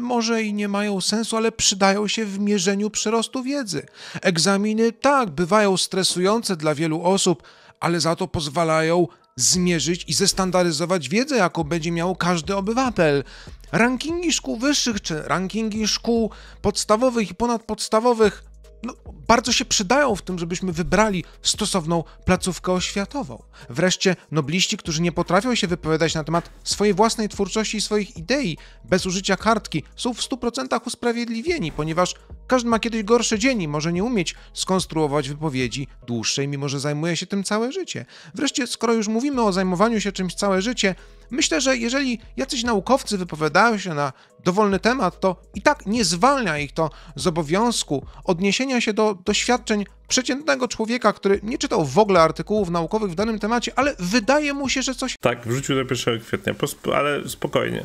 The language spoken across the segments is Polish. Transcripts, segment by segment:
może i nie mają sensu, ale przydają się w mierzeniu przyrostu wiedzy. Egzaminy tak, bywają stresujące dla wielu osób, ale za to pozwalają zmierzyć i zestandaryzować wiedzę, jaką będzie miał każdy obywatel. Rankingi szkół wyższych czy rankingi szkół podstawowych i ponadpodstawowych no, bardzo się przydają w tym, żebyśmy wybrali stosowną placówkę oświatową. Wreszcie nobliści, którzy nie potrafią się wypowiadać na temat swojej własnej twórczości i swoich idei bez użycia kartki, są w 100% usprawiedliwieni, ponieważ każdy ma kiedyś gorsze dzień i może nie umieć skonstruować wypowiedzi dłuższej, mimo że zajmuje się tym całe życie. Wreszcie, skoro już mówimy o zajmowaniu się czymś całe życie, myślę, że jeżeli jacyś naukowcy wypowiadają się na dowolny temat, to i tak nie zwalnia ich to z obowiązku odniesienia się do doświadczeń przeciętnego człowieka, który nie czytał w ogóle artykułów naukowych w danym temacie, ale wydaje mu się, że coś. Tak, wrzucił do 1 kwietnia, ale spokojnie.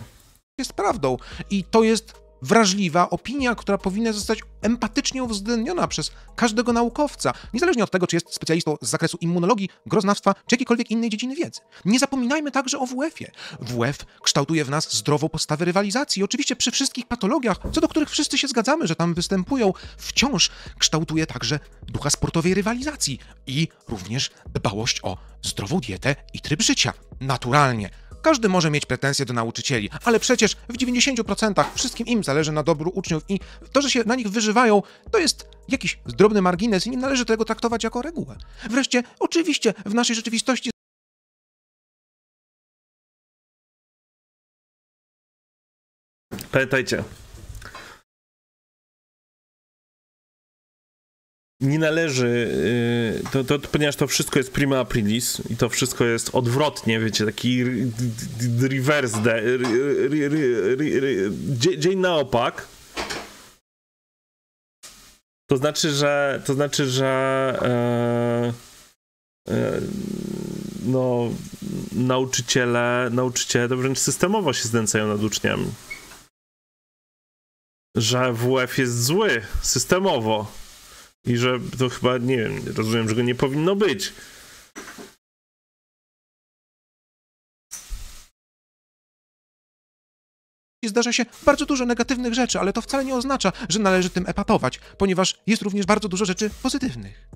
Jest prawdą i to jest wrażliwa opinia, która powinna zostać empatycznie uwzględniona przez każdego naukowca, niezależnie od tego, czy jest specjalistą z zakresu immunologii, groznawstwa, czy jakiejkolwiek innej dziedziny wiedzy. Nie zapominajmy także o WF-ie. WF kształtuje w nas zdrową postawę rywalizacji. Oczywiście przy wszystkich patologiach, co do których wszyscy się zgadzamy, że tam występują, wciąż kształtuje także ducha sportowej rywalizacji i również dbałość o zdrową dietę i tryb życia. Naturalnie każdy może mieć pretensje do nauczycieli, ale przecież w 90% wszystkim im zależy na dobru uczniów i to, że się na nich wyżywają, to jest jakiś drobny margines i nie należy tego traktować jako regułę. Wreszcie, oczywiście, w naszej rzeczywistości Pamiętajcie, nie należy, y, to, to, ponieważ to wszystko jest prima aprilis i to wszystko jest odwrotnie, wiecie, taki reverse day, dzień na opak. To znaczy, że, to znaczy, że e, e, no, nauczyciele, nauczyciele to wręcz znaczy systemowo się znęcają nad uczniami. Że WF jest zły, systemowo i że to chyba, nie wiem, rozumiem, że go nie powinno być. I zdarza się bardzo dużo negatywnych rzeczy, ale to wcale nie oznacza, że należy tym epatować, ponieważ jest również bardzo dużo rzeczy pozytywnych.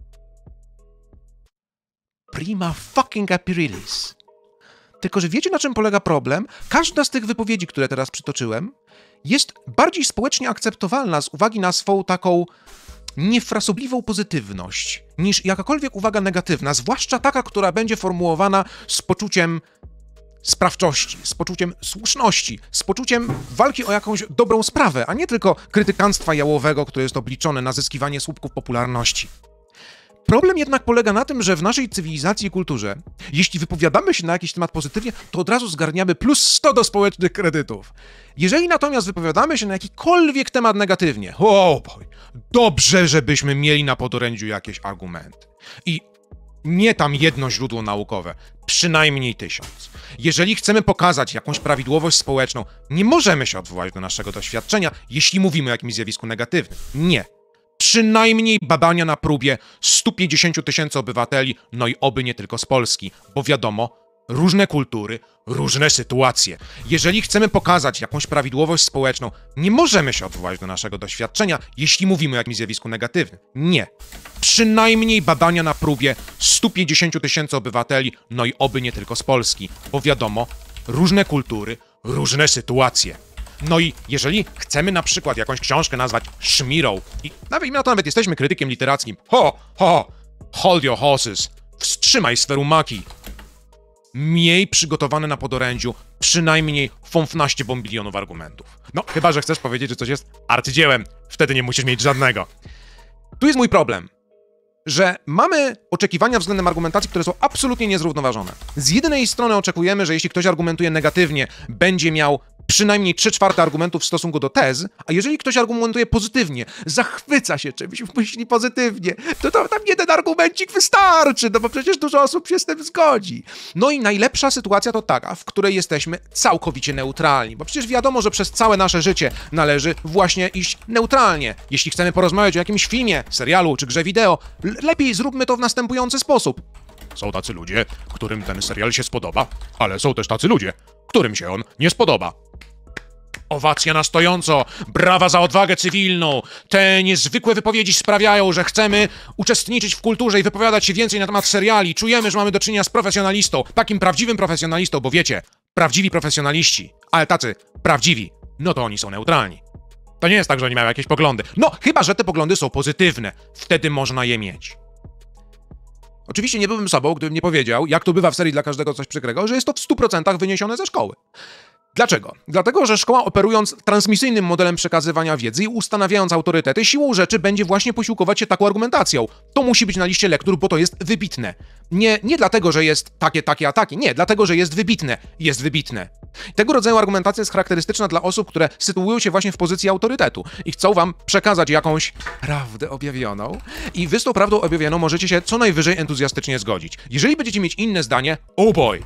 Prima fucking apirilis. Tylko, że wiecie na czym polega problem? Każda z tych wypowiedzi, które teraz przytoczyłem, jest bardziej społecznie akceptowalna z uwagi na swoją taką niefrasobliwą pozytywność niż jakakolwiek uwaga negatywna, zwłaszcza taka, która będzie formułowana z poczuciem sprawczości, z poczuciem słuszności, z poczuciem walki o jakąś dobrą sprawę, a nie tylko krytykanstwa jałowego, które jest obliczone na zyskiwanie słupków popularności. Problem jednak polega na tym, że w naszej cywilizacji i kulturze, jeśli wypowiadamy się na jakiś temat pozytywnie, to od razu zgarniamy plus 100 do społecznych kredytów. Jeżeli natomiast wypowiadamy się na jakikolwiek temat negatywnie, oh boy, dobrze, żebyśmy mieli na podorędziu jakieś argumenty. I nie tam jedno źródło naukowe, przynajmniej tysiąc. Jeżeli chcemy pokazać jakąś prawidłowość społeczną, nie możemy się odwołać do naszego doświadczenia, jeśli mówimy o jakimś zjawisku negatywnym. Nie. Przynajmniej badania na próbie 150 tysięcy obywateli, no i oby nie tylko z Polski, bo wiadomo, różne kultury, różne sytuacje. Jeżeli chcemy pokazać jakąś prawidłowość społeczną, nie możemy się odwołać do naszego doświadczenia, jeśli mówimy o jakimś zjawisku negatywnym. Nie. Przynajmniej badania na próbie 150 tysięcy obywateli, no i oby nie tylko z Polski, bo wiadomo, różne kultury, różne sytuacje. No i jeżeli chcemy na przykład jakąś książkę nazwać szmirą i nawet, na to nawet jesteśmy krytykiem literackim, ho, ho, hold your horses, wstrzymaj swe rumaki, miej przygotowane na podorędziu przynajmniej 15 bombilionów argumentów. No, chyba, że chcesz powiedzieć, że coś jest arcydziełem. Wtedy nie musisz mieć żadnego. Tu jest mój problem że mamy oczekiwania względem argumentacji, które są absolutnie niezrównoważone. Z jednej strony oczekujemy, że jeśli ktoś argumentuje negatywnie, będzie miał przynajmniej 3 czwarte argumentów w stosunku do tez, a jeżeli ktoś argumentuje pozytywnie, zachwyca się czymś, myśli pozytywnie, to tam, tam jeden argumencik wystarczy, no bo przecież dużo osób się z tym zgodzi. No i najlepsza sytuacja to taka, w której jesteśmy całkowicie neutralni, bo przecież wiadomo, że przez całe nasze życie należy właśnie iść neutralnie. Jeśli chcemy porozmawiać o jakimś filmie, serialu czy grze wideo, lepiej zróbmy to w następujący sposób. Są tacy ludzie, którym ten serial się spodoba, ale są też tacy ludzie, którym się on nie spodoba. Owacja na stojąco, brawa za odwagę cywilną. Te niezwykłe wypowiedzi sprawiają, że chcemy uczestniczyć w kulturze i wypowiadać się więcej na temat seriali. Czujemy, że mamy do czynienia z profesjonalistą, takim prawdziwym profesjonalistą, bo wiecie, prawdziwi profesjonaliści, ale tacy prawdziwi, no to oni są neutralni. To nie jest tak, że oni mają jakieś poglądy. No, chyba że te poglądy są pozytywne, wtedy można je mieć. Oczywiście nie byłbym sobą, gdybym nie powiedział, jak to bywa w serii dla każdego coś przykrego, że jest to w 100% wyniesione ze szkoły. Dlaczego? Dlatego, że szkoła operując transmisyjnym modelem przekazywania wiedzy i ustanawiając autorytety, siłą rzeczy będzie właśnie posiłkować się taką argumentacją. To musi być na liście lektur, bo to jest wybitne. Nie, nie dlatego, że jest takie, takie, a takie. Nie, dlatego, że jest wybitne. Jest wybitne. Tego rodzaju argumentacja jest charakterystyczna dla osób, które sytuują się właśnie w pozycji autorytetu i chcą wam przekazać jakąś prawdę objawioną. I wy z tą prawdą objawioną możecie się co najwyżej entuzjastycznie zgodzić. Jeżeli będziecie mieć inne zdanie, oh boy,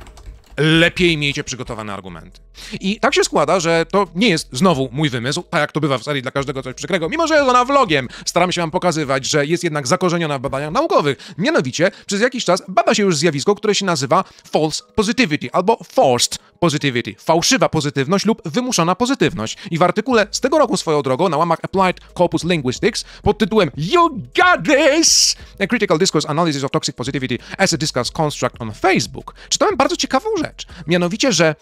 lepiej miejcie przygotowane argumenty. I tak się składa, że to nie jest znowu mój wymysł, tak jak to bywa w serii dla każdego coś przykrego, mimo że jest ona vlogiem. staram się wam pokazywać, że jest jednak zakorzeniona w badaniach naukowych. Mianowicie, przez jakiś czas bada się już zjawisko, które się nazywa false positivity albo forced positivity, fałszywa pozytywność lub wymuszona pozytywność. I w artykule z tego roku swoją drogą na łamach Applied Corpus Linguistics pod tytułem You Got This! A Critical Discourse Analysis of Toxic Positivity as a Discourse Construct on Facebook czytałem bardzo ciekawą rzecz rzecz. Mianowicie, że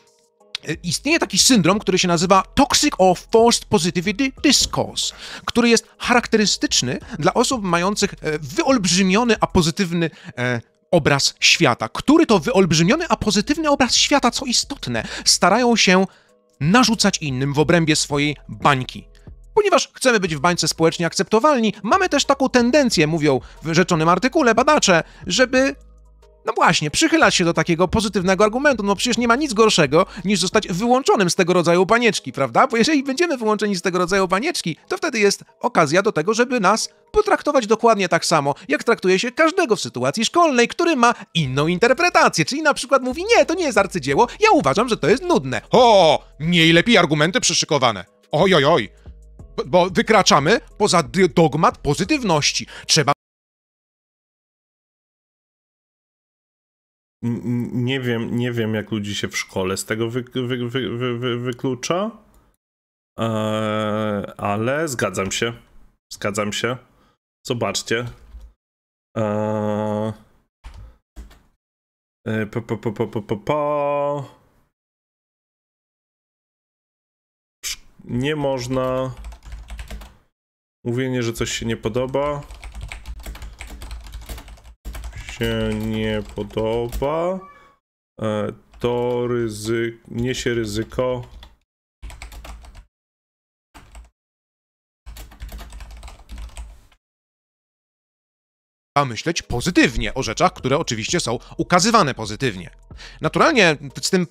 e, istnieje taki syndrom, który się nazywa Toxic or Forced Positivity Discourse, który jest charakterystyczny dla osób mających e, wyolbrzymiony, a pozytywny e, obraz świata, który to wyolbrzymiony, a pozytywny obraz świata, co istotne, starają się narzucać innym w obrębie swojej bańki. Ponieważ chcemy być w bańce społecznie akceptowalni, mamy też taką tendencję, mówią w rzeczonym artykule badacze, żeby no właśnie, przychylać się do takiego pozytywnego argumentu, no przecież nie ma nic gorszego niż zostać wyłączonym z tego rodzaju panieczki, prawda? Bo jeżeli będziemy wyłączeni z tego rodzaju panieczki, to wtedy jest okazja do tego, żeby nas potraktować dokładnie tak samo, jak traktuje się każdego w sytuacji szkolnej, który ma inną interpretację, czyli na przykład mówi, nie, to nie jest arcydzieło, ja uważam, że to jest nudne. O, mniej lepiej argumenty przyszykowane. Oj, oj, oj. Bo wykraczamy poza dogmat pozytywności. Trzeba nie wiem, nie wiem, jak ludzi się w szkole z tego wy, wy, wy, wyklucza, eee, ale zgadzam się. Zgadzam się. Zobaczcie. Eee, po, po, po, po, po, po. Nie można. Mówienie, że coś się nie podoba się nie podoba, e, to ryzyk, niesie ryzyko myśleć pozytywnie o rzeczach, które oczywiście są ukazywane pozytywnie. Naturalnie z tym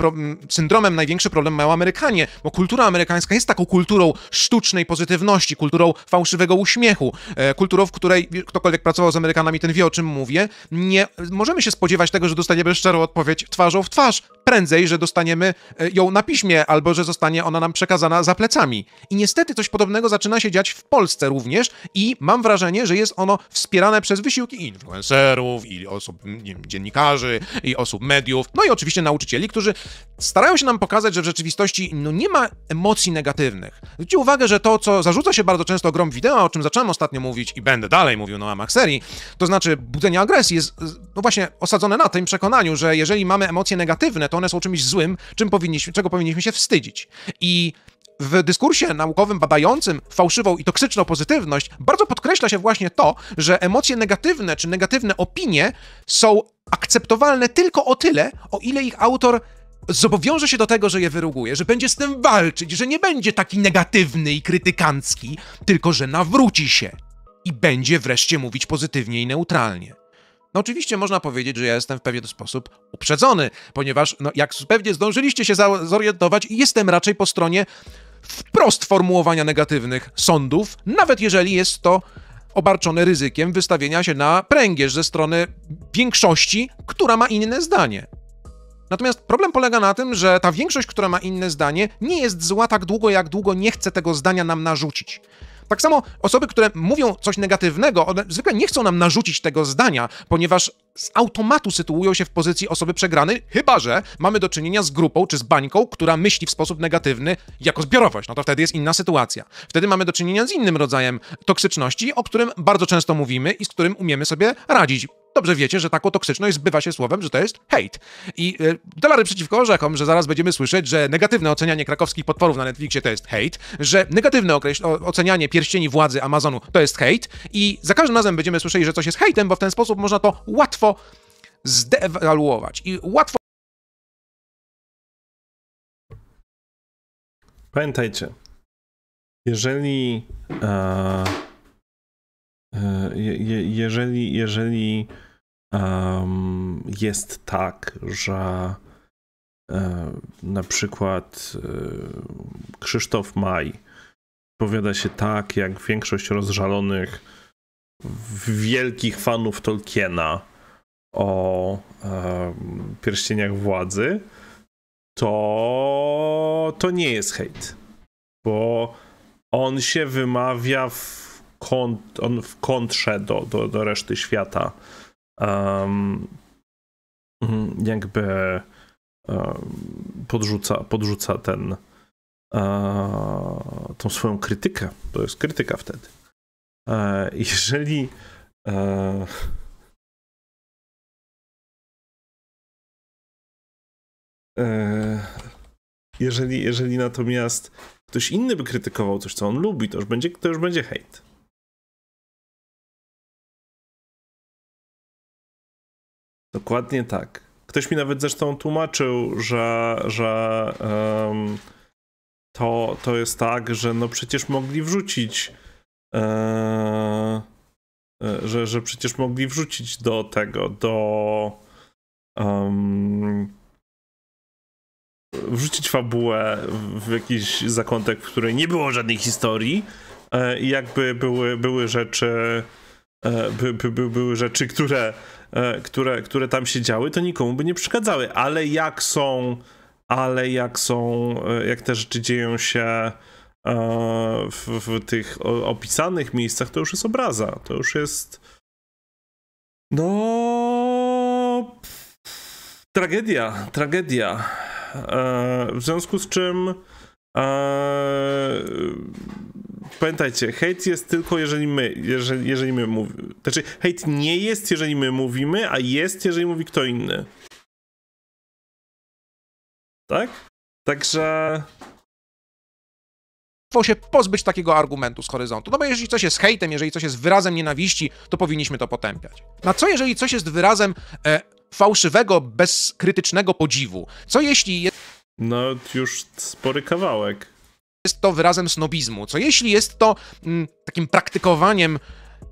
syndromem największy problem mają Amerykanie, bo kultura amerykańska jest taką kulturą sztucznej pozytywności, kulturą fałszywego uśmiechu, e, kulturą, w której ktokolwiek pracował z Amerykanami, ten wie o czym mówię. Nie możemy się spodziewać tego, że dostaniemy szczerą odpowiedź twarzą w twarz, prędzej, że dostaniemy e, ją na piśmie albo że zostanie ona nam przekazana za plecami. I niestety coś podobnego zaczyna się dziać w Polsce również i mam wrażenie, że jest ono wspierane przez wysiłki i influencerów, i osób, nie wiem, dziennikarzy, i osób mediów, no i oczywiście nauczycieli, którzy starają się nam pokazać, że w rzeczywistości no, nie ma emocji negatywnych. Zwróćcie uwagę, że to, co zarzuca się bardzo często grom wideo, o czym zacząłem ostatnio mówić i będę dalej mówił na łamach serii, to znaczy budzenie agresji jest no właśnie osadzone na tym przekonaniu, że jeżeli mamy emocje negatywne, to one są czymś złym, czym powinniśmy, czego powinniśmy się wstydzić. I w dyskursie naukowym badającym fałszywą i toksyczną pozytywność bardzo podkreśla się właśnie to, że emocje negatywne czy negatywne opinie są akceptowalne tylko o tyle, o ile ich autor zobowiąże się do tego, że je wyruguje, że będzie z tym walczyć, że nie będzie taki negatywny i krytykancki, tylko że nawróci się i będzie wreszcie mówić pozytywnie i neutralnie. No oczywiście można powiedzieć, że ja jestem w pewien sposób uprzedzony, ponieważ no, jak pewnie zdążyliście się zorientować, jestem raczej po stronie wprost formułowania negatywnych sądów, nawet jeżeli jest to obarczone ryzykiem wystawienia się na pręgierz ze strony większości, która ma inne zdanie. Natomiast problem polega na tym, że ta większość, która ma inne zdanie, nie jest zła tak długo, jak długo nie chce tego zdania nam narzucić. Tak samo osoby, które mówią coś negatywnego, one zwykle nie chcą nam narzucić tego zdania, ponieważ z automatu sytuują się w pozycji osoby przegranej, chyba że mamy do czynienia z grupą czy z bańką, która myśli w sposób negatywny jako zbiorowość. No to wtedy jest inna sytuacja. Wtedy mamy do czynienia z innym rodzajem toksyczności, o którym bardzo często mówimy i z którym umiemy sobie radzić dobrze wiecie, że taką toksyczność zbywa się słowem, że to jest hate. I y, dolary przeciwko orzechom, że zaraz będziemy słyszeć, że negatywne ocenianie krakowskich potworów na Netflixie to jest hate, że negatywne ocenianie pierścieni władzy Amazonu to jest hate, i za każdym razem będziemy słyszeli, że coś jest hejtem, bo w ten sposób można to łatwo zdewaluować i łatwo Pamiętajcie, jeżeli e, je, jeżeli, jeżeli um, jest tak, że um, na przykład um, Krzysztof Maj powiada się tak, jak większość rozżalonych wielkich fanów Tolkiena o pierścieniach władzy, to to nie jest hejt, bo on się wymawia w kont, on w kontrze do, do, do reszty świata. Um, jakby um, podrzuca, podrzuca ten e, tą swoją krytykę. To jest krytyka wtedy. E, e, jeżeli jeżeli, jeżeli natomiast ktoś inny by krytykował coś, co on lubi, to już będzie, to już będzie hejt. Dokładnie tak. Ktoś mi nawet zresztą tłumaczył, że, że um, to, to jest tak, że no przecież mogli wrzucić. E, e że, że przecież mogli wrzucić do tego, do. Um, wrzucić fabułę w jakiś zakątek, w której nie było żadnej historii e, i jakby były, były rzeczy e, by, by, by, były rzeczy, które E, które, które tam się działy, to nikomu by nie przeszkadzały. Ale jak są, ale jak są, e, jak te rzeczy dzieją się e, w, w tych opisanych miejscach, to już jest obraza. To już jest. No. Tragedia, tragedia. W związku z czym. Pamiętajcie, hejt jest tylko jeżeli my, jeżeli, jeżeli my mówimy. Znaczy, hejt nie jest, jeżeli my mówimy, a jest, jeżeli mówi kto inny. Tak? Także się pozbyć takiego argumentu z horyzontu. No bo jeżeli coś jest hejtem, jeżeli coś jest wyrazem nienawiści, to powinniśmy to potępiać. Na co jeżeli coś jest wyrazem e, fałszywego, bezkrytycznego podziwu? Co jeśli. Je... No, już spory kawałek jest to wyrazem snobizmu, co jeśli jest to mm, takim praktykowaniem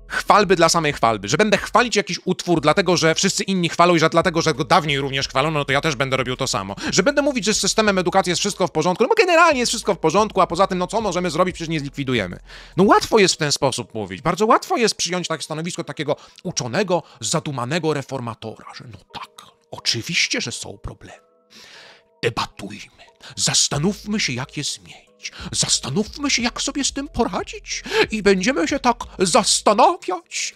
chwalby dla samej chwalby, że będę chwalić jakiś utwór dlatego, że wszyscy inni chwalą i że dlatego, że go dawniej również chwalono, no to ja też będę robił to samo. Że będę mówić, że z systemem edukacji jest wszystko w porządku, no bo generalnie jest wszystko w porządku, a poza tym, no co możemy zrobić, przecież nie zlikwidujemy. No łatwo jest w ten sposób mówić, bardzo łatwo jest przyjąć takie stanowisko takiego uczonego, zadumanego reformatora, że no tak, oczywiście, że są problemy. Debatujmy, zastanówmy się, jak je zmienić zrobić. Zastanówmy się, jak sobie z tym poradzić i będziemy się tak zastanawiać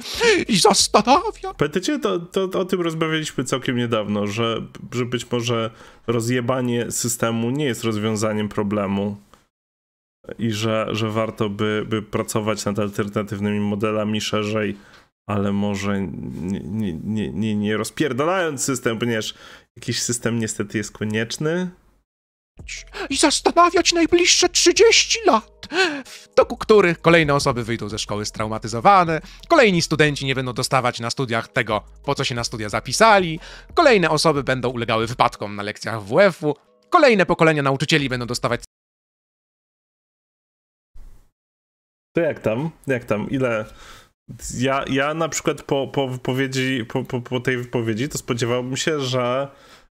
i zastanawiać. Pamiętacie, to, to, to o tym rozmawialiśmy całkiem niedawno, że, że być może rozjebanie systemu nie jest rozwiązaniem problemu i że, że warto by, by pracować nad alternatywnymi modelami szerzej, ale może nie, nie, nie, nie rozpierdalając system, ponieważ jakiś system niestety jest konieczny i zastanawiać najbliższe 30 lat, w toku których kolejne osoby wyjdą ze szkoły straumatyzowane, kolejni studenci nie będą dostawać na studiach tego, po co się na studia zapisali, kolejne osoby będą ulegały wypadkom na lekcjach WF-u, kolejne pokolenia nauczycieli będą dostawać. To jak tam? Jak tam? Ile? Ja, ja na przykład po, po, wypowiedzi, po, po, po tej wypowiedzi to spodziewałbym się, że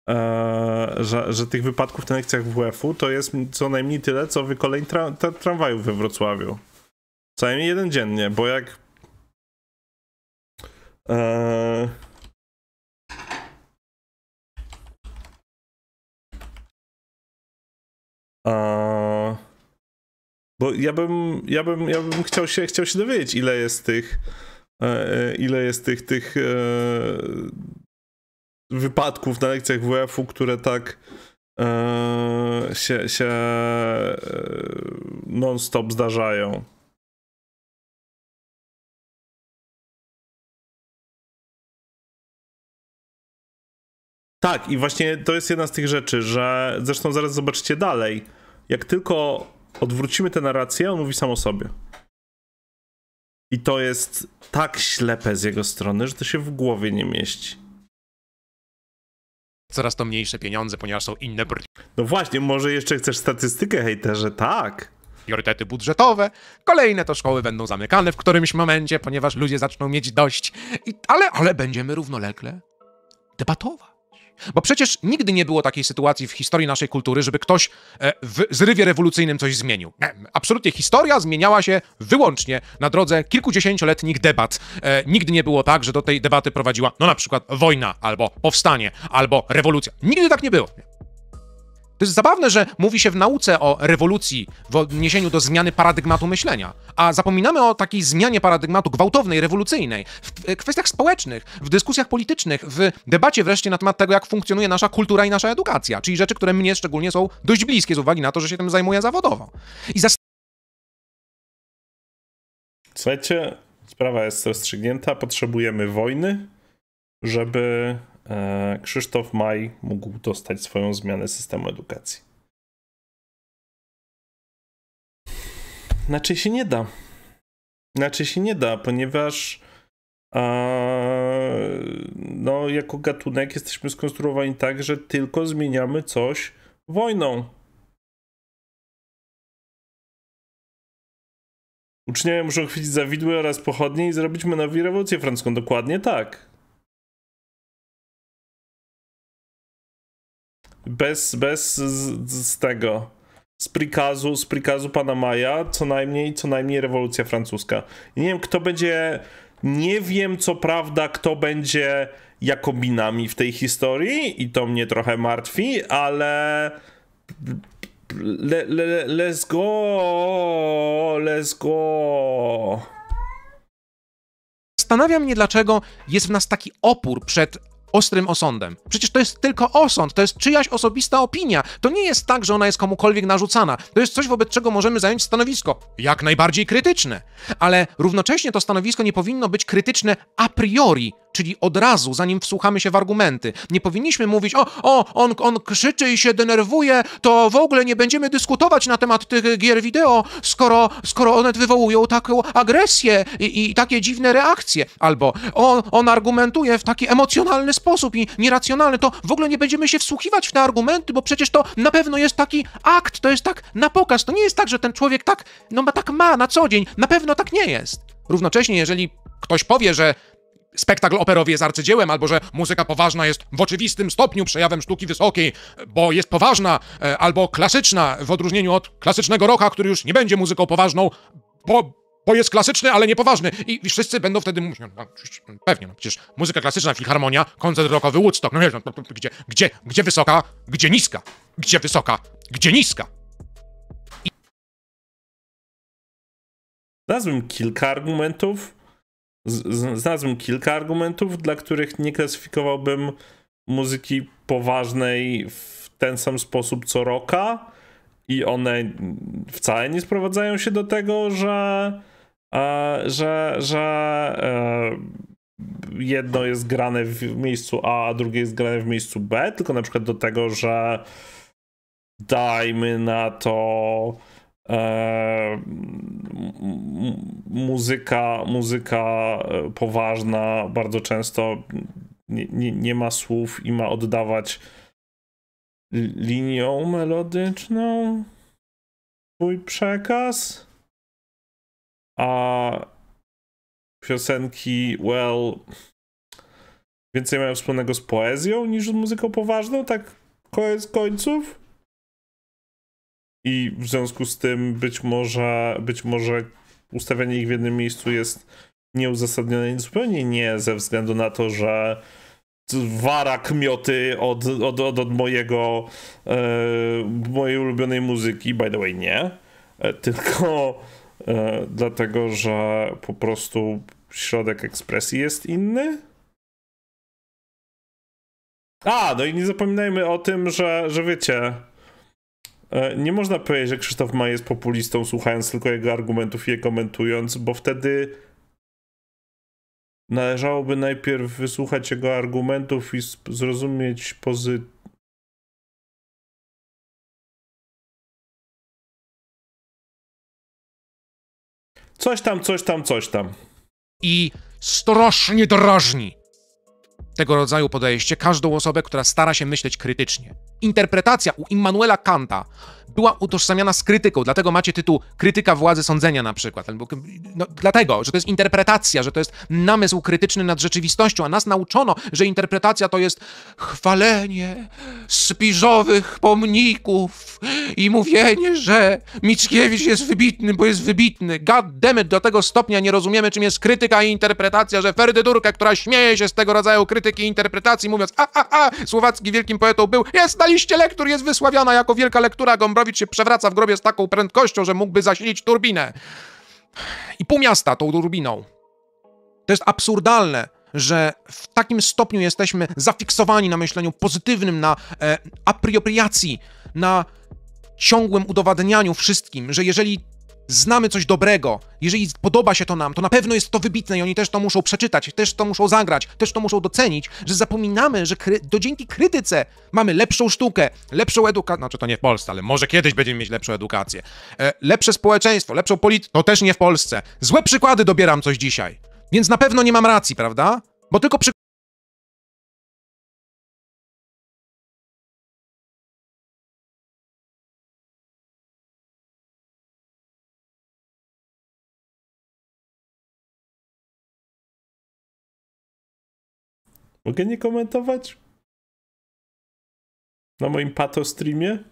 E, że, że tych wypadków na lekcjach WF-u to jest co najmniej tyle, co wykoleń tra, tra tramwajów we Wrocławiu. Co najmniej jeden dziennie, bo jak Eee... Bo ja bym, ja bym, ja bym chciał, się, chciał się dowiedzieć, ile jest tych, e, e ile jest tych, tych e, wypadków na lekcjach WF-u, które tak e, się, się e, non-stop zdarzają. Tak, i właśnie to jest jedna z tych rzeczy, że zresztą zaraz zobaczycie dalej. Jak tylko odwrócimy tę narrację, on mówi sam o sobie. I to jest tak ślepe z jego strony, że to się w głowie nie mieści coraz to mniejsze pieniądze, ponieważ są inne... No właśnie, może jeszcze chcesz statystykę, hejterze, tak priorytety budżetowe. Kolejne to szkoły będą zamykane w którymś momencie, ponieważ ludzie zaczną mieć dość. I, ale, ale będziemy równolegle debatować. Bo przecież nigdy nie było takiej sytuacji w historii naszej kultury, żeby ktoś e, w zrywie rewolucyjnym coś zmienił. Absolutnie historia zmieniała się wyłącznie na drodze kilkudziesięcioletnich debat. E, nigdy nie było tak, że do tej debaty prowadziła no na przykład wojna, albo powstanie, albo rewolucja. Nigdy tak nie było. To jest zabawne, że mówi się w nauce o rewolucji w odniesieniu do zmiany paradygmatu myślenia, a zapominamy o takiej zmianie paradygmatu gwałtownej, rewolucyjnej, w kwestiach społecznych, w dyskusjach politycznych, w debacie wreszcie na temat tego, jak funkcjonuje nasza kultura i nasza edukacja, czyli rzeczy, które mnie szczególnie są dość bliskie z uwagi na to, że się tym zajmuję zawodowo. I zast- Słuchajcie, sprawa jest rozstrzygnięta, potrzebujemy wojny, żeby E, Krzysztof Maj mógł dostać swoją zmianę systemu edukacji. Inaczej się nie da. Inaczej się nie da, ponieważ e, no, jako gatunek jesteśmy skonstruowani tak, że tylko zmieniamy coś wojną. Uczniowie muszą chwycić zawidły oraz pochodnie i zrobić manewr rewolucję francuską. Dokładnie tak. bez, bez z, z tego, z prikazu, z prikazu pana Maja, co najmniej, co najmniej rewolucja francuska. nie wiem, kto będzie, nie wiem co prawda, kto będzie Jakobinami w tej historii i to mnie trochę martwi, ale le, le, let's go, let's go. Zastanawia mnie, dlaczego jest w nas taki opór przed ostrym osądem. Przecież to jest tylko osąd, to jest czyjaś osobista opinia. To nie jest tak, że ona jest komukolwiek narzucana. To jest coś, wobec czego możemy zająć stanowisko, jak najbardziej krytyczne. Ale równocześnie to stanowisko nie powinno być krytyczne a priori czyli od razu, zanim wsłuchamy się w argumenty. Nie powinniśmy mówić, o, o, on, on krzyczy i się denerwuje, to w ogóle nie będziemy dyskutować na temat tych gier wideo, skoro, skoro one wywołują taką agresję i, i takie dziwne reakcje. Albo on, on argumentuje w taki emocjonalny sposób i nieracjonalny, to w ogóle nie będziemy się wsłuchiwać w te argumenty, bo przecież to na pewno jest taki akt, to jest tak na pokaz. To nie jest tak, że ten człowiek tak, no ma tak ma na co dzień. Na pewno tak nie jest. Równocześnie, jeżeli ktoś powie, że spektakl operowy jest arcydziełem, albo że muzyka poważna jest w oczywistym stopniu przejawem sztuki wysokiej, bo jest poważna, e, albo klasyczna, w odróżnieniu od klasycznego rocka, który już nie będzie muzyką poważną, bo, bo jest klasyczny, ale niepoważny. I, i wszyscy będą wtedy mówić, no, no, no, pewnie, no przecież muzyka klasyczna, filharmonia, koncert rockowy, Woodstock, no wiesz, no, gdzie, gdzie, gdzie wysoka, gdzie niska, gdzie wysoka, gdzie niska. I... kilka argumentów, znalazłem kilka argumentów, dla których nie klasyfikowałbym muzyki poważnej w ten sam sposób co roka i one wcale nie sprowadzają się do tego, że e, że, że e, jedno jest grane w miejscu A, a drugie jest grane w miejscu B, tylko na przykład do tego, że dajmy na to E, muzyka, muzyka e, poważna bardzo często nie, nie, nie ma słów i ma oddawać linią melodyczną swój przekaz, a piosenki, well, więcej mają wspólnego z poezją niż z muzyką poważną, tak koniec końców i w związku z tym być może, być może ustawianie ich w jednym miejscu jest nieuzasadnione. Zupełnie nie ze względu na to, że wara kmioty od, od, od, od mojego, e, mojej ulubionej muzyki, by the way nie, e, tylko e, dlatego, że po prostu środek ekspresji jest inny. A, no i nie zapominajmy o tym, że, że wiecie, E, nie można powiedzieć, że Krzysztof Maj jest populistą, słuchając tylko jego argumentów i je komentując, bo wtedy należałoby najpierw wysłuchać jego argumentów i zrozumieć pozycję. Coś tam, coś tam, coś tam. I strasznie drażni tego rodzaju podejście każdą osobę, która stara się myśleć krytycznie. Interpretacja u Immanuela Kanta była utożsamiana z krytyką, dlatego macie tytuł Krytyka władzy sądzenia na przykład, albo no, dlatego, że to jest interpretacja, że to jest namysł krytyczny nad rzeczywistością, a nas nauczono, że interpretacja to jest chwalenie spiżowych pomników i mówienie, że Mickiewicz jest wybitny, bo jest wybitny. God damn it, do tego stopnia nie rozumiemy, czym jest krytyka i interpretacja, że Ferdydurka, która śmieje się z tego rodzaju krytyki i interpretacji, mówiąc a, a, a, słowacki wielkim poetą był, jest na liście lektur, jest wysławiana jako wielka lektura Gombrowicza, Piotrowicz się przewraca w grobie z taką prędkością, że mógłby zasilić turbinę. I pół miasta tą turbiną. To jest absurdalne, że w takim stopniu jesteśmy zafiksowani na myśleniu pozytywnym, na e, apropriacji, na ciągłym udowadnianiu wszystkim, że jeżeli znamy coś dobrego, jeżeli podoba się to nam, to na pewno jest to wybitne i oni też to muszą przeczytać, też to muszą zagrać, też to muszą docenić, że zapominamy, że kry dzięki krytyce mamy lepszą sztukę, lepszą edukację, znaczy to nie w Polsce, ale może kiedyś będziemy mieć lepszą edukację, e, lepsze społeczeństwo, lepszą politykę, to no też nie w Polsce. Złe przykłady dobieram coś dzisiaj, więc na pewno nie mam racji, prawda? Bo tylko przy Mogę nie komentować? Na moim pato streamie?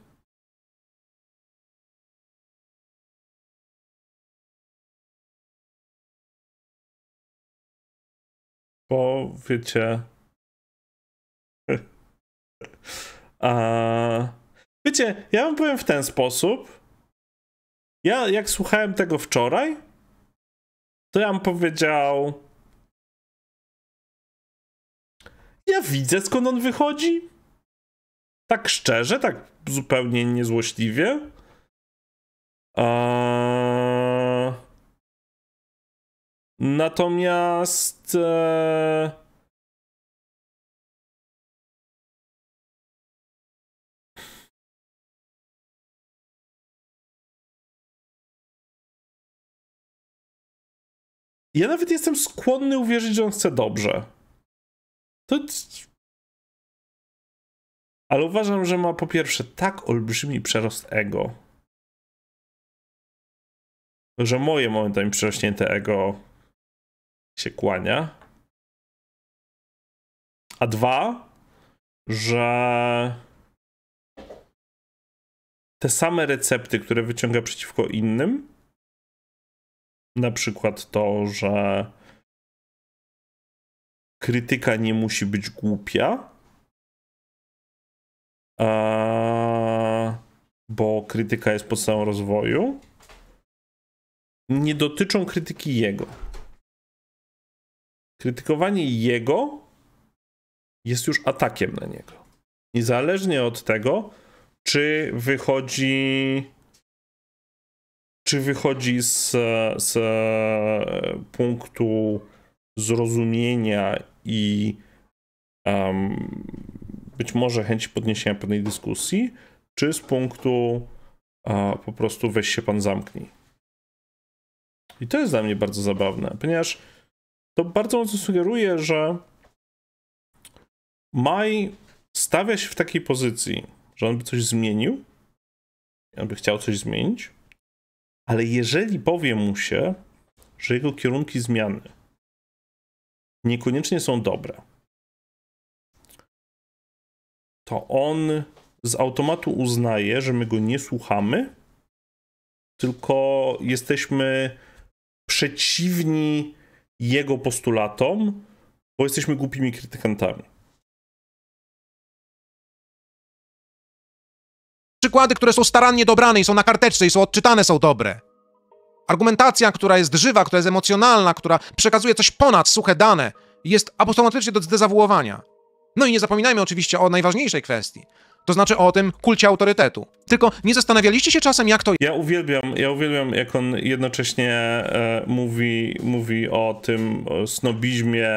Bo wiecie. A... Wiecie, ja wam powiem w ten sposób. Ja jak słuchałem tego wczoraj, to ja bym powiedział ja widzę skąd on wychodzi. Tak szczerze, tak zupełnie niezłośliwie. Eee... Natomiast. Eee... Ja nawet jestem skłonny uwierzyć, że on chce dobrze. To. Ale uważam, że ma po pierwsze tak olbrzymi przerost ego, że moje momentami przerośnięte ego się kłania. A dwa, że te same recepty, które wyciąga przeciwko innym, na przykład to, że krytyka nie musi być głupia, bo krytyka jest podstawą rozwoju, nie dotyczą krytyki jego. Krytykowanie jego jest już atakiem na niego. Niezależnie od tego, czy wychodzi czy wychodzi z, z punktu zrozumienia i um, być może chęci podniesienia pewnej dyskusji, czy z punktu po prostu weź się pan zamknij. I to jest dla mnie bardzo zabawne, ponieważ to bardzo mocno sugeruje, że Maj stawia się w takiej pozycji, że on by coś zmienił, on by chciał coś zmienić, ale jeżeli powie mu się, że jego kierunki zmiany niekoniecznie są dobre, to on z automatu uznaje, że my go nie słuchamy, tylko jesteśmy przeciwni jego postulatom, bo jesteśmy głupimi krytykantami. Przykłady, które są starannie dobrane i są na karteczce i są odczytane, są dobre. Argumentacja, która jest żywa, która jest emocjonalna, która przekazuje coś ponad suche dane, jest automatycznie do zdezawuowania. No i nie zapominajmy oczywiście o najważniejszej kwestii. To znaczy o tym kulcie autorytetu. Tylko nie zastanawialiście się czasem, jak to. Ja uwielbiam, ja uwielbiam jak on jednocześnie e, mówi, mówi o tym o snobizmie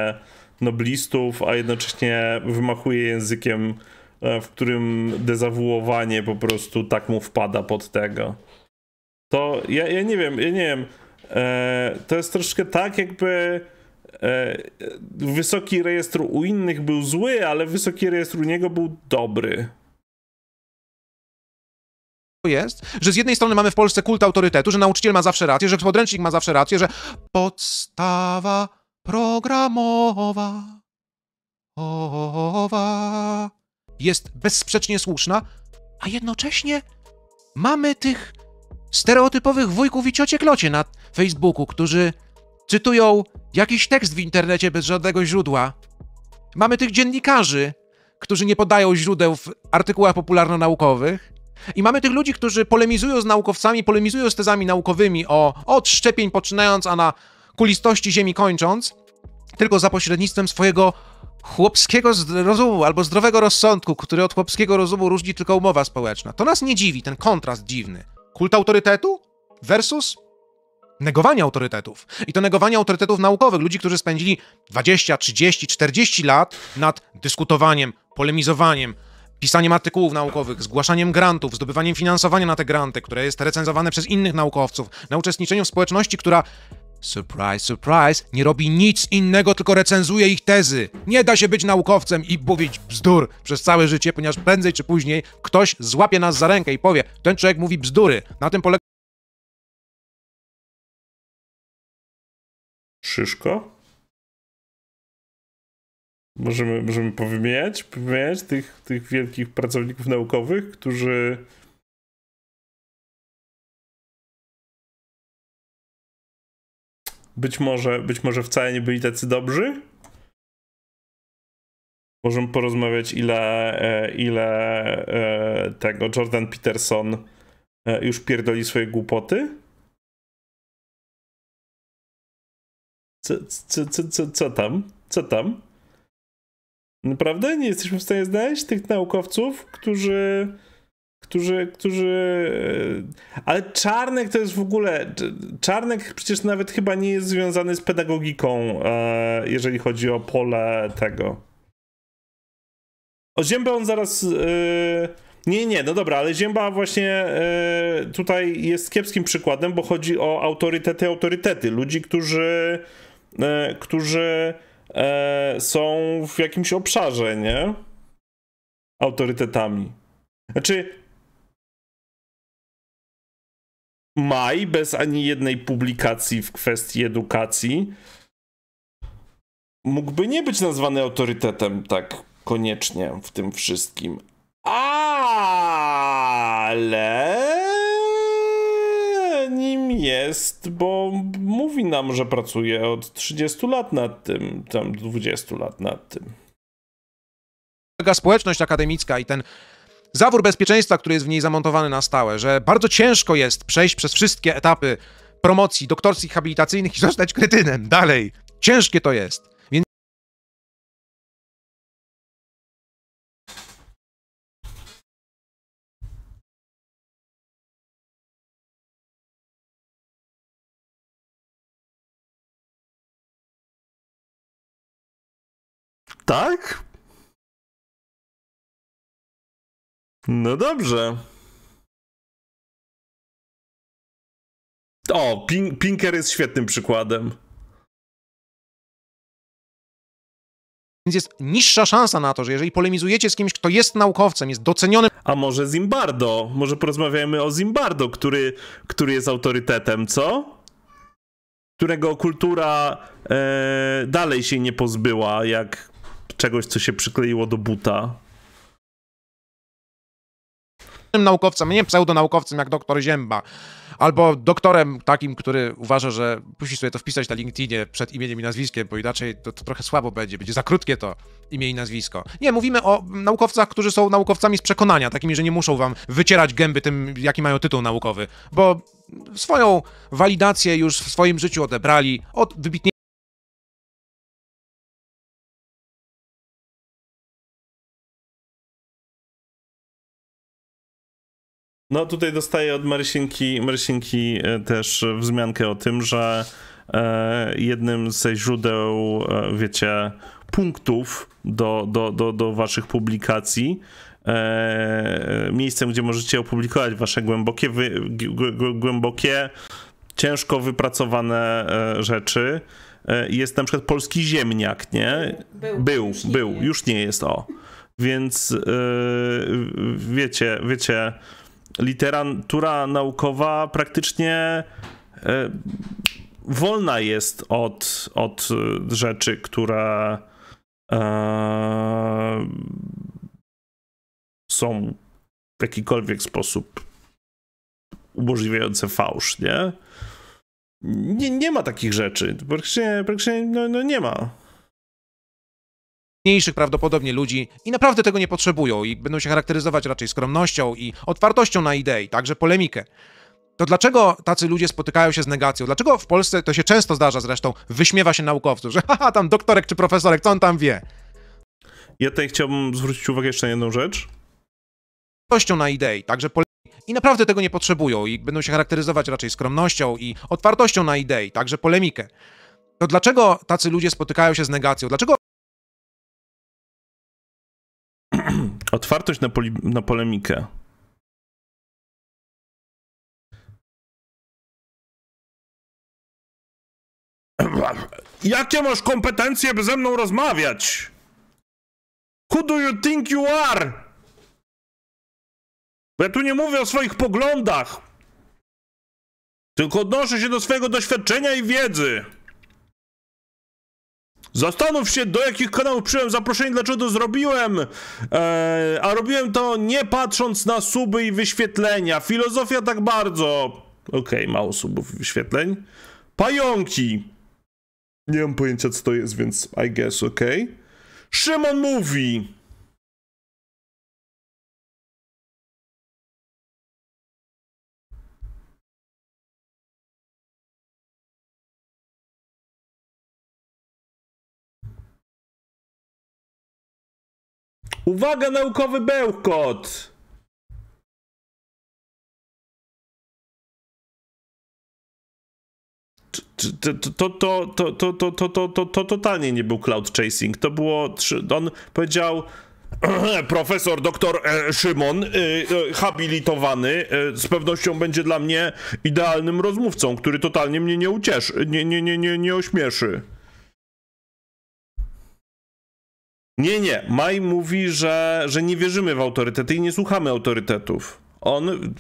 noblistów, a jednocześnie wymachuje językiem, e, w którym dezawuowanie po prostu tak mu wpada pod tego to ja, ja nie wiem, ja nie wiem. E, to jest troszkę tak, jakby e, wysoki rejestr u innych był zły, ale wysoki rejestr u niego był dobry jest, że z jednej strony mamy w Polsce kult autorytetu, że nauczyciel ma zawsze rację, że podręcznik ma zawsze rację, że podstawa programowa owa, jest bezsprzecznie słuszna, a jednocześnie mamy tych stereotypowych wujków i ciociek na Facebooku, którzy cytują jakiś tekst w internecie bez żadnego źródła. Mamy tych dziennikarzy, którzy nie podają źródeł w artykułach popularno-naukowych. I mamy tych ludzi, którzy polemizują z naukowcami, polemizują z tezami naukowymi o od szczepień poczynając, a na kulistości Ziemi kończąc, tylko za pośrednictwem swojego chłopskiego rozumu albo zdrowego rozsądku, który od chłopskiego rozumu różni tylko umowa społeczna. To nas nie dziwi, ten kontrast dziwny kult autorytetu versus negowanie autorytetów. I to negowanie autorytetów naukowych, ludzi, którzy spędzili 20, 30, 40 lat nad dyskutowaniem, polemizowaniem, pisaniem artykułów naukowych, zgłaszaniem grantów, zdobywaniem finansowania na te granty, które jest recenzowane przez innych naukowców, na uczestniczeniu w społeczności, która Surprise, surprise, nie robi nic innego, tylko recenzuje ich tezy. Nie da się być naukowcem i mówić bzdur przez całe życie, ponieważ prędzej czy później ktoś złapie nas za rękę i powie: Ten człowiek mówi bzdury. Na tym polega. Szyszko? Możemy, możemy powymieniać, powymieniać tych, tych wielkich pracowników naukowych, którzy być może, być może wcale nie byli tacy dobrzy. Możemy porozmawiać, ile, e, ile e, tego Jordan Peterson e, już pierdoli swoje głupoty. Co, co, co, co, co tam? Co tam? Naprawdę nie jesteśmy w stanie znaleźć tych naukowców, którzy którzy, którzy... E, ale Czarnek to jest w ogóle... Czarnek przecież nawet chyba nie jest związany z pedagogiką, e, jeżeli chodzi o pole tego. O Ziębę on zaraz... E, nie, nie, no dobra, ale Zięba właśnie tutaj jest kiepskim przykładem, bo chodzi o autorytety, autorytety. Ludzi, którzy... którzy są w jakimś obszarze, nie? Autorytetami. Znaczy, maj bez ani jednej publikacji w kwestii edukacji mógłby nie być nazwany autorytetem tak koniecznie w tym wszystkim. Ale nim jest, bo mówi nam, że pracuje od 30 lat nad tym, tam 20 lat nad tym. Społeczność akademicka i ten zawór bezpieczeństwa, który jest w niej zamontowany na stałe, że bardzo ciężko jest przejść przez wszystkie etapy promocji doktorskich, habilitacyjnych i zostać kretynem dalej. Ciężkie to jest. Więc... Tak? No dobrze. O, Pinker jest świetnym przykładem. Więc jest niższa szansa na to, że jeżeli polemizujecie z kimś, kto jest naukowcem, jest docenionym. A może Zimbardo? Może porozmawiajmy o Zimbardo, który, który jest autorytetem, co? Którego kultura e, dalej się nie pozbyła, jak czegoś, co się przykleiło do buta naukowcem, nie pseudonaukowcem jak doktor Ziemba, albo doktorem takim, który uważa, że musi sobie to wpisać na LinkedInie przed imieniem i nazwiskiem, bo inaczej to, to trochę słabo będzie, będzie za krótkie to imię i nazwisko. Nie, mówimy o naukowcach, którzy są naukowcami z przekonania, takimi, że nie muszą wam wycierać gęby tym, jaki mają tytuł naukowy, bo swoją walidację już w swoim życiu odebrali od wybitnie No tutaj dostaję od Marysinki, Marysinki e, też wzmiankę o tym, że e, jednym ze źródeł, e, wiecie, punktów do, do, do, do waszych publikacji e, miejscem, gdzie możecie opublikować wasze głębokie, wy, głębokie ciężko wypracowane e, rzeczy e, jest na przykład polski ziemniak, nie? Był, był, już, był, nie, był. już nie jest, o. Więc wiecie, wiecie, literatura naukowa praktycznie e, wolna jest od, od rzeczy, które e, są w jakikolwiek sposób umożliwiające fałsz, nie? Nie, nie ma takich rzeczy. Praktycznie, praktycznie no, no nie ma mniejszych prawdopodobnie ludzi i naprawdę tego nie potrzebują i będą się charakteryzować raczej skromnością i otwartością na idei, także polemikę. To dlaczego tacy ludzie spotykają się z negacją? Dlaczego w Polsce, to się często zdarza zresztą, wyśmiewa się naukowców, że haha, tam doktorek czy profesorek, co on tam wie? Ja tutaj chciałbym zwrócić uwagę jeszcze na jedną rzecz. Otwartością na idei, także polemikę i naprawdę tego nie potrzebują i będą się charakteryzować raczej skromnością i otwartością na idei, także polemikę. To dlaczego tacy ludzie spotykają się z negacją? Dlaczego otwartość na, poli, na polemikę. Jakie masz kompetencje, by ze mną rozmawiać? Who do you think you are? Bo ja tu nie mówię o swoich poglądach. Tylko odnoszę się do swojego doświadczenia i wiedzy. Zastanów się, do jakich kanałów przyjąłem zaproszenie, dlaczego to zrobiłem. Eee, a robiłem to nie patrząc na suby i wyświetlenia. Filozofia tak bardzo. Okej, okay, mało subów i wyświetleń. Pająki. Nie mam pojęcia, co to jest, więc I guess, okej. Szymon mówi. Uwaga, naukowy bełkot! To, to, to, to, to, to, to, to, to, totalnie nie był cloud chasing. To było. On powiedział. Profesor doktor e, Szymon, e, e, habilitowany, y, z pewnością będzie dla mnie idealnym rozmówcą, który totalnie mnie nie ucieszy, nie, nie, nie, nie, nie ośmieszy. Nie, nie. Maj mówi, że, że nie wierzymy w autorytety i nie słuchamy autorytetów. On,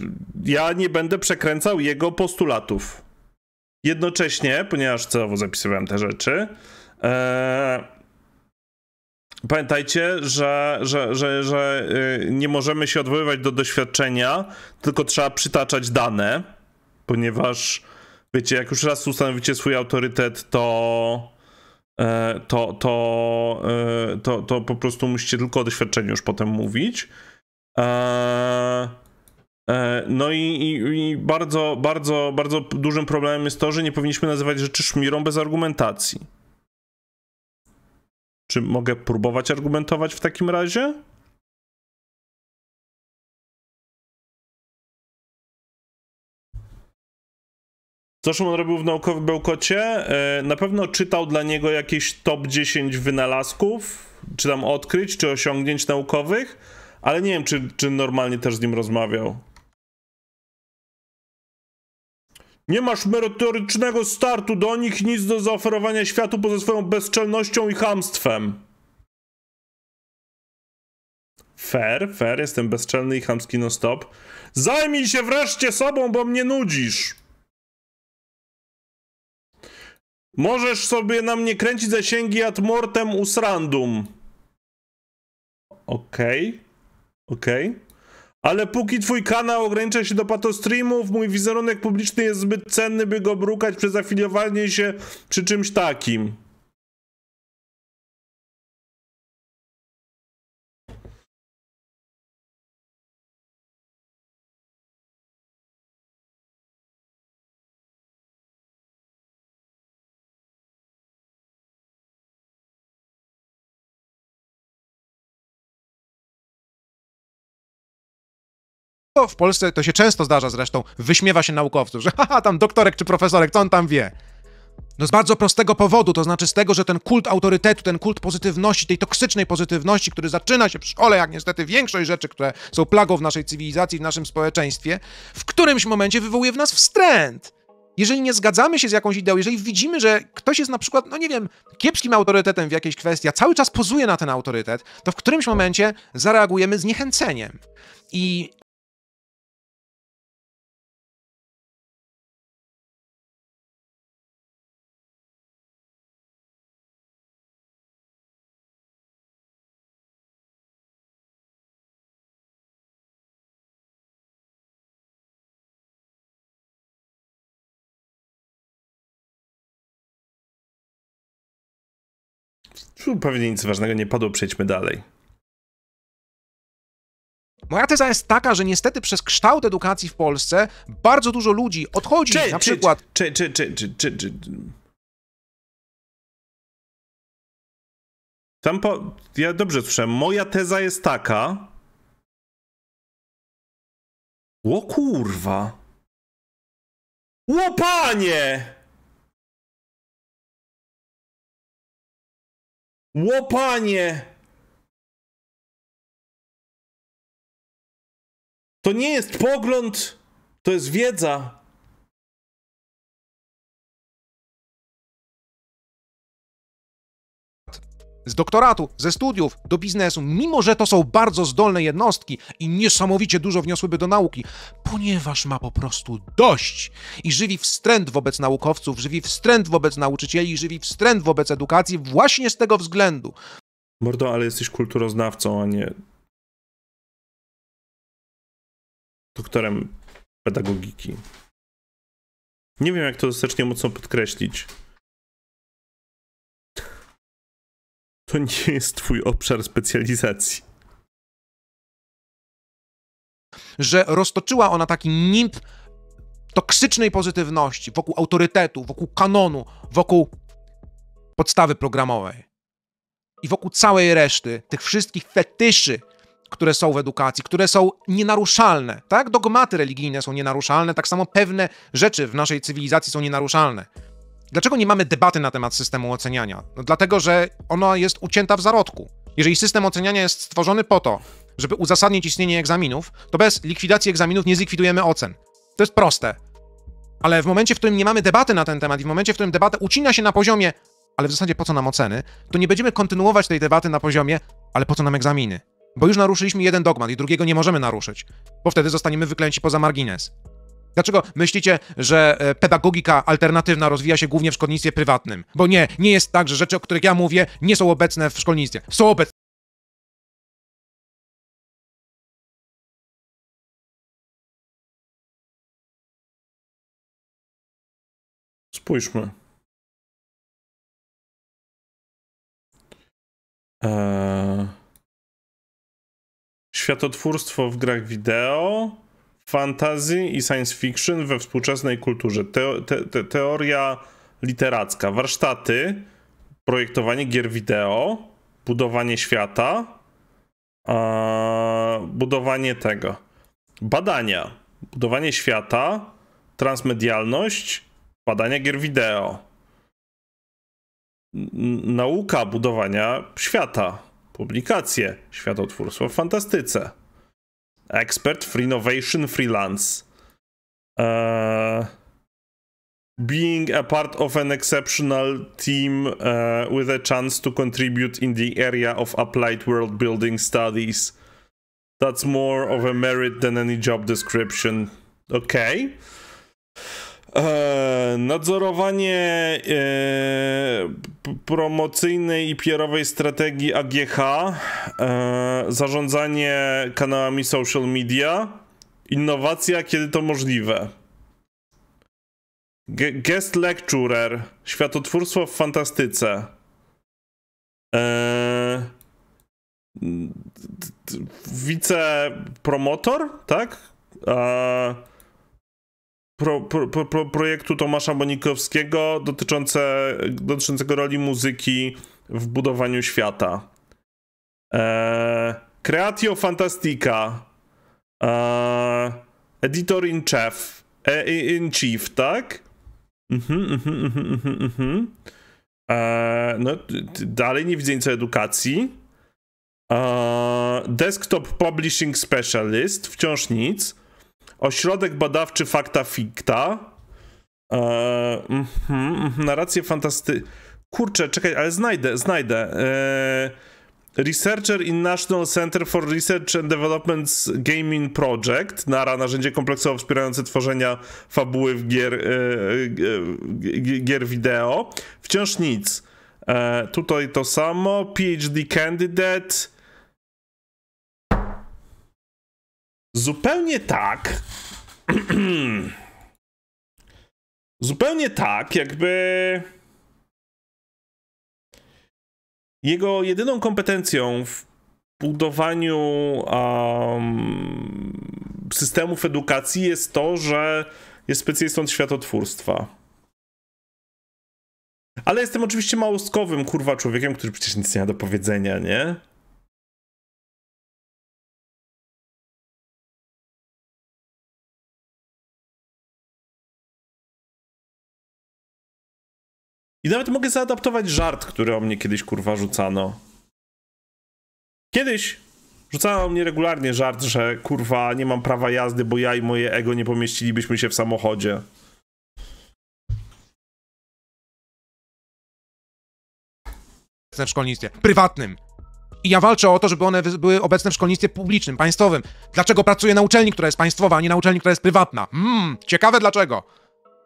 ja nie będę przekręcał jego postulatów. Jednocześnie, ponieważ celowo zapisywałem te rzeczy, e, pamiętajcie, że, że, że, że e, nie możemy się odwoływać do doświadczenia, tylko trzeba przytaczać dane, ponieważ wiecie, jak już raz ustanowicie swój autorytet, to E, to, to, e, to, to po prostu musicie tylko o doświadczeniu już potem mówić. E, no i, i, i, bardzo, bardzo, bardzo dużym problemem jest to, że nie powinniśmy nazywać rzeczy szmirą bez argumentacji. Czy mogę próbować argumentować w takim razie? Co Szymon robił w naukowym bełkocie? E, na pewno czytał dla niego jakieś top 10 wynalazków, czy tam odkryć, czy osiągnięć naukowych, ale nie wiem, czy, czy normalnie też z nim rozmawiał. Nie masz merytorycznego startu do nich, nic do zaoferowania światu poza swoją bezczelnością i hamstwem. Fair, fair, jestem bezczelny i chamski non-stop. Zajmij się wreszcie sobą, bo mnie nudzisz. Możesz sobie na mnie kręcić zasięgi ad mortem usrandum. Okej. Okay. Okej. Okay. Ale póki twój kanał ogranicza się do patostreamów, mój wizerunek publiczny jest zbyt cenny, by go brukać przez afiliowanie się przy czymś takim. To w Polsce to się często zdarza zresztą, wyśmiewa się naukowców, że haha, tam doktorek czy profesorek, co on tam wie? No z bardzo prostego powodu, to znaczy z tego, że ten kult autorytetu, ten kult pozytywności, tej toksycznej pozytywności, który zaczyna się w szkole, jak niestety większość rzeczy, które są plagą w naszej cywilizacji, w naszym społeczeństwie, w którymś momencie wywołuje w nas wstręt. Jeżeli nie zgadzamy się z jakąś ideą, jeżeli widzimy, że ktoś jest na przykład, no nie wiem, kiepskim autorytetem w jakiejś kwestii, a cały czas pozuje na ten autorytet, to w którymś momencie zareagujemy z niechęceniem. I Tu pewnie nic ważnego nie padło, przejdźmy dalej. Moja teza jest taka, że niestety przez kształt edukacji w Polsce bardzo dużo ludzi odchodzi czy, na czy, przykład. Czy, czy, czy, czy, czy, czy, Tam po. Ja dobrze słyszę. Moja teza jest taka. Ło kurwa. Łopanie! Łopanie! To nie jest pogląd, to jest wiedza. z doktoratu, ze studiów do biznesu, mimo że to są bardzo zdolne jednostki i niesamowicie dużo wniosłyby do nauki, ponieważ ma po prostu dość i żywi wstręt wobec naukowców, żywi wstręt wobec nauczycieli, żywi wstręt wobec edukacji właśnie z tego względu. Mordo, ale jesteś kulturoznawcą, a nie doktorem pedagogiki. Nie wiem, jak to dostatecznie mocno podkreślić. to nie jest twój obszar specjalizacji. Że roztoczyła ona taki nimb toksycznej pozytywności wokół autorytetu, wokół kanonu, wokół podstawy programowej i wokół całej reszty tych wszystkich fetyszy, które są w edukacji, które są nienaruszalne, tak? Dogmaty religijne są nienaruszalne, tak samo pewne rzeczy w naszej cywilizacji są nienaruszalne. Dlaczego nie mamy debaty na temat systemu oceniania? No dlatego, że ona jest ucięta w zarodku. Jeżeli system oceniania jest stworzony po to, żeby uzasadnić istnienie egzaminów, to bez likwidacji egzaminów nie zlikwidujemy ocen. To jest proste. Ale w momencie, w którym nie mamy debaty na ten temat i w momencie, w którym debata ucina się na poziomie, ale w zasadzie po co nam oceny, to nie będziemy kontynuować tej debaty na poziomie, ale po co nam egzaminy? Bo już naruszyliśmy jeden dogmat i drugiego nie możemy naruszyć, bo wtedy zostaniemy wyklęci poza margines. Dlaczego myślicie, że e, pedagogika alternatywna rozwija się głównie w szkolnictwie prywatnym? Bo nie, nie jest tak, że rzeczy, o których ja mówię, nie są obecne w szkolnictwie. Są obecne. Spójrzmy. Eee... Światotwórstwo w grach wideo fantasy i science fiction we współczesnej kulturze. te, te, teoria literacka, warsztaty, projektowanie gier wideo, budowanie świata, a, budowanie tego, badania, budowanie świata, transmedialność, badania gier wideo, nauka budowania świata, publikacje, światotwórstwo w fantastyce. expert, for innovation, freelance. Uh, being a part of an exceptional team uh, with a chance to contribute in the area of applied world building studies. That's more of a merit than any job description. Okay. Uh, nadzorowanie promocyjnej i pr strategii AGH, e, zarządzanie kanałami social media, innowacja, kiedy to możliwe. G guest lecturer, światotwórstwo w fantastyce. E, wicepromotor, tak? E, pro, pro, pro, projektu Tomasza Bonikowskiego dotyczące, dotyczącego roli muzyki w budowaniu świata. Eee, Creatio Fantastica. Eee, editor in Chief. E, in Chief, tak? Mhm, mhm, mhm, e, no, dalej nie widzę nic o edukacji. E, desktop Publishing Specialist. Wciąż nic. Ośrodek badawczy Fakta Fikta. Eee, mm mm fantasty... Kurczę, czekaj, ale znajdę, znajdę. E, Researcher in National Center for Research and Development's Gaming Project. NARA, narzędzie kompleksowo wspierające tworzenia fabuły w gier, e, gier wideo. Wciąż nic. E, tutaj to samo. PhD Candidate. Zupełnie tak. zupełnie tak, jakby. Jego jedyną kompetencją w budowaniu um, systemów edukacji jest to, że jest specjalistą od światotwórstwa. Ale jestem oczywiście małostkowym, kurwa, człowiekiem, który przecież nic nie ma do powiedzenia, nie? I nawet mogę zaadaptować żart, który o mnie kiedyś kurwa rzucano. Kiedyś rzucano o mnie regularnie żart, że kurwa nie mam prawa jazdy, bo ja i moje ego nie pomieścilibyśmy się w samochodzie. w szkolnictwie prywatnym. I ja walczę o to, żeby one były obecne w szkolnictwie publicznym, państwowym. Dlaczego pracuję na uczelni, która jest państwowa, a nie na uczelni, która jest prywatna? Mmm, ciekawe dlaczego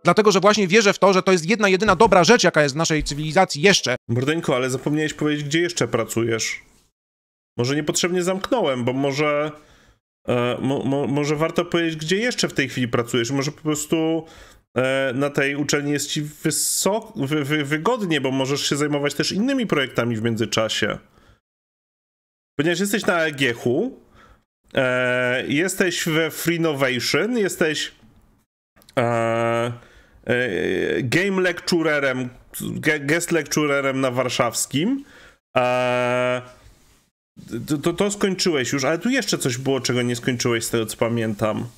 dlatego że właśnie wierzę w to, że to jest jedna, jedyna dobra rzecz, jaka jest w naszej cywilizacji jeszcze. Mordeńko, ale zapomniałeś powiedzieć, gdzie jeszcze pracujesz. Może niepotrzebnie zamknąłem, bo może... E, mo, mo, może warto powiedzieć, gdzie jeszcze w tej chwili pracujesz. Może po prostu e, na tej uczelni jest ci wysok, wy, wy, wygodnie, bo możesz się zajmować też innymi projektami w międzyczasie. Ponieważ jesteś na EGH-u, e, jesteś we Free Innovation, jesteś e, E, game lecturerem, guest lecturerem na warszawskim. E, to, to, to, skończyłeś już, ale tu jeszcze coś było, czego nie skończyłeś z tego, co pamiętam.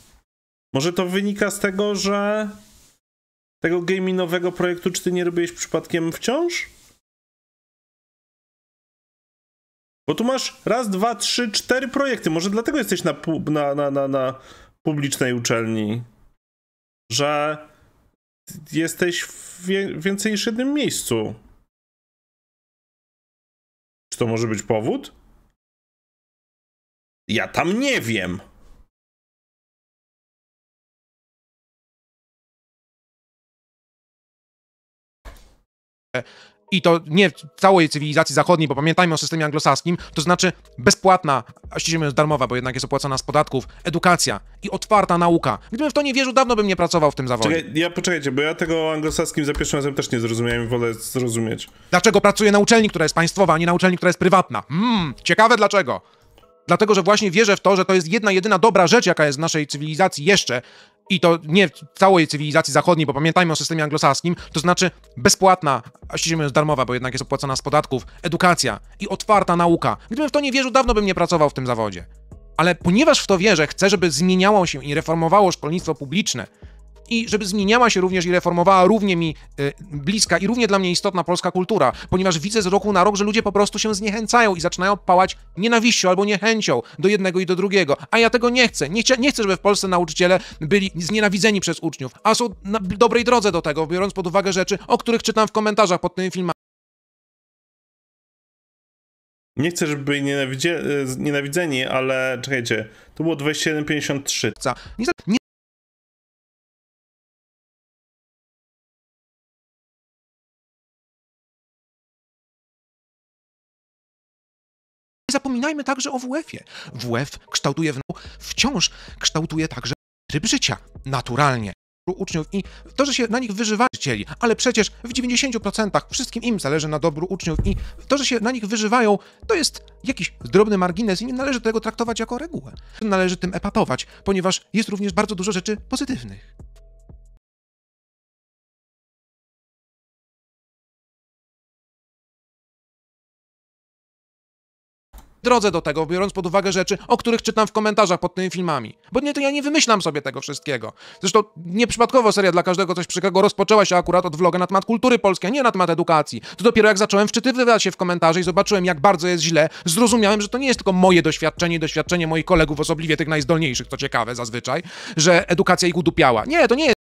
Może to wynika z tego, że tego gamingowego projektu czy ty nie robiłeś przypadkiem wciąż? Bo tu masz raz, dwa, trzy, cztery projekty. Może dlatego jesteś na, na, na, na, na publicznej uczelni, że jesteś w więcej niż jednym miejscu. Czy to może być powód? Ja tam nie wiem i to nie w całej cywilizacji zachodniej, bo pamiętajmy o systemie anglosaskim, to znaczy bezpłatna, a ściśle jest darmowa, bo jednak jest opłacana z podatków, edukacja i otwarta nauka. Gdybym w to nie wierzył, dawno bym nie pracował w tym zawodzie. Czekaj, ja poczekajcie, bo ja tego anglosaskim za pierwszym razem też nie zrozumiałem, wolę zrozumieć. Dlaczego pracuję na uczelni, która jest państwowa, a nie na uczelni, która jest prywatna? Mmm, ciekawe dlaczego. Dlatego, że właśnie wierzę w to, że to jest jedna, jedyna dobra rzecz, jaka jest w naszej cywilizacji jeszcze, i to nie w całej cywilizacji zachodniej, bo pamiętajmy o systemie anglosaskim, to znaczy bezpłatna, a ściśle mówiąc darmowa, bo jednak jest opłacana z podatków, edukacja i otwarta nauka. Gdybym w to nie wierzył, dawno bym nie pracował w tym zawodzie. Ale ponieważ w to wierzę, chcę, żeby zmieniało się i reformowało szkolnictwo publiczne, i żeby zmieniała się również i reformowała równie mi y, bliska i równie dla mnie istotna polska kultura, ponieważ widzę z roku na rok, że ludzie po prostu się zniechęcają i zaczynają pałać nienawiścią albo niechęcią do jednego i do drugiego. A ja tego nie chcę. Nie, chcia, nie chcę, żeby w Polsce nauczyciele byli znienawidzeni przez uczniów, a są na dobrej drodze do tego, biorąc pod uwagę rzeczy, o których czytam w komentarzach pod tymi filmami. Nie chcę, żeby byli nienawidzie- e, nienawidzeni, ale czekajcie, to było 2153. Nie, zapominajmy także o WF-ie. WF kształtuje w... wciąż kształtuje także tryb życia naturalnie uczniów i to, że się na nich wyżywają, ale przecież w 90% wszystkim im zależy na dobru uczniów i to, że się na nich wyżywają, to jest jakiś drobny margines i nie należy tego traktować jako regułę. Należy tym epatować, ponieważ jest również bardzo dużo rzeczy pozytywnych. drodze do tego, biorąc pod uwagę rzeczy, o których czytam w komentarzach pod tymi filmami. Bo nie, to ja nie wymyślam sobie tego wszystkiego. Zresztą nieprzypadkowo seria dla każdego coś przykrego rozpoczęła się akurat od vloga na temat kultury polskiej, a nie na temat edukacji. To dopiero jak zacząłem wczytywać się w komentarze i zobaczyłem, jak bardzo jest źle, zrozumiałem, że to nie jest tylko moje doświadczenie i doświadczenie moich kolegów, osobliwie tych najzdolniejszych, co ciekawe zazwyczaj, że edukacja ich udupiała. Nie, to nie jest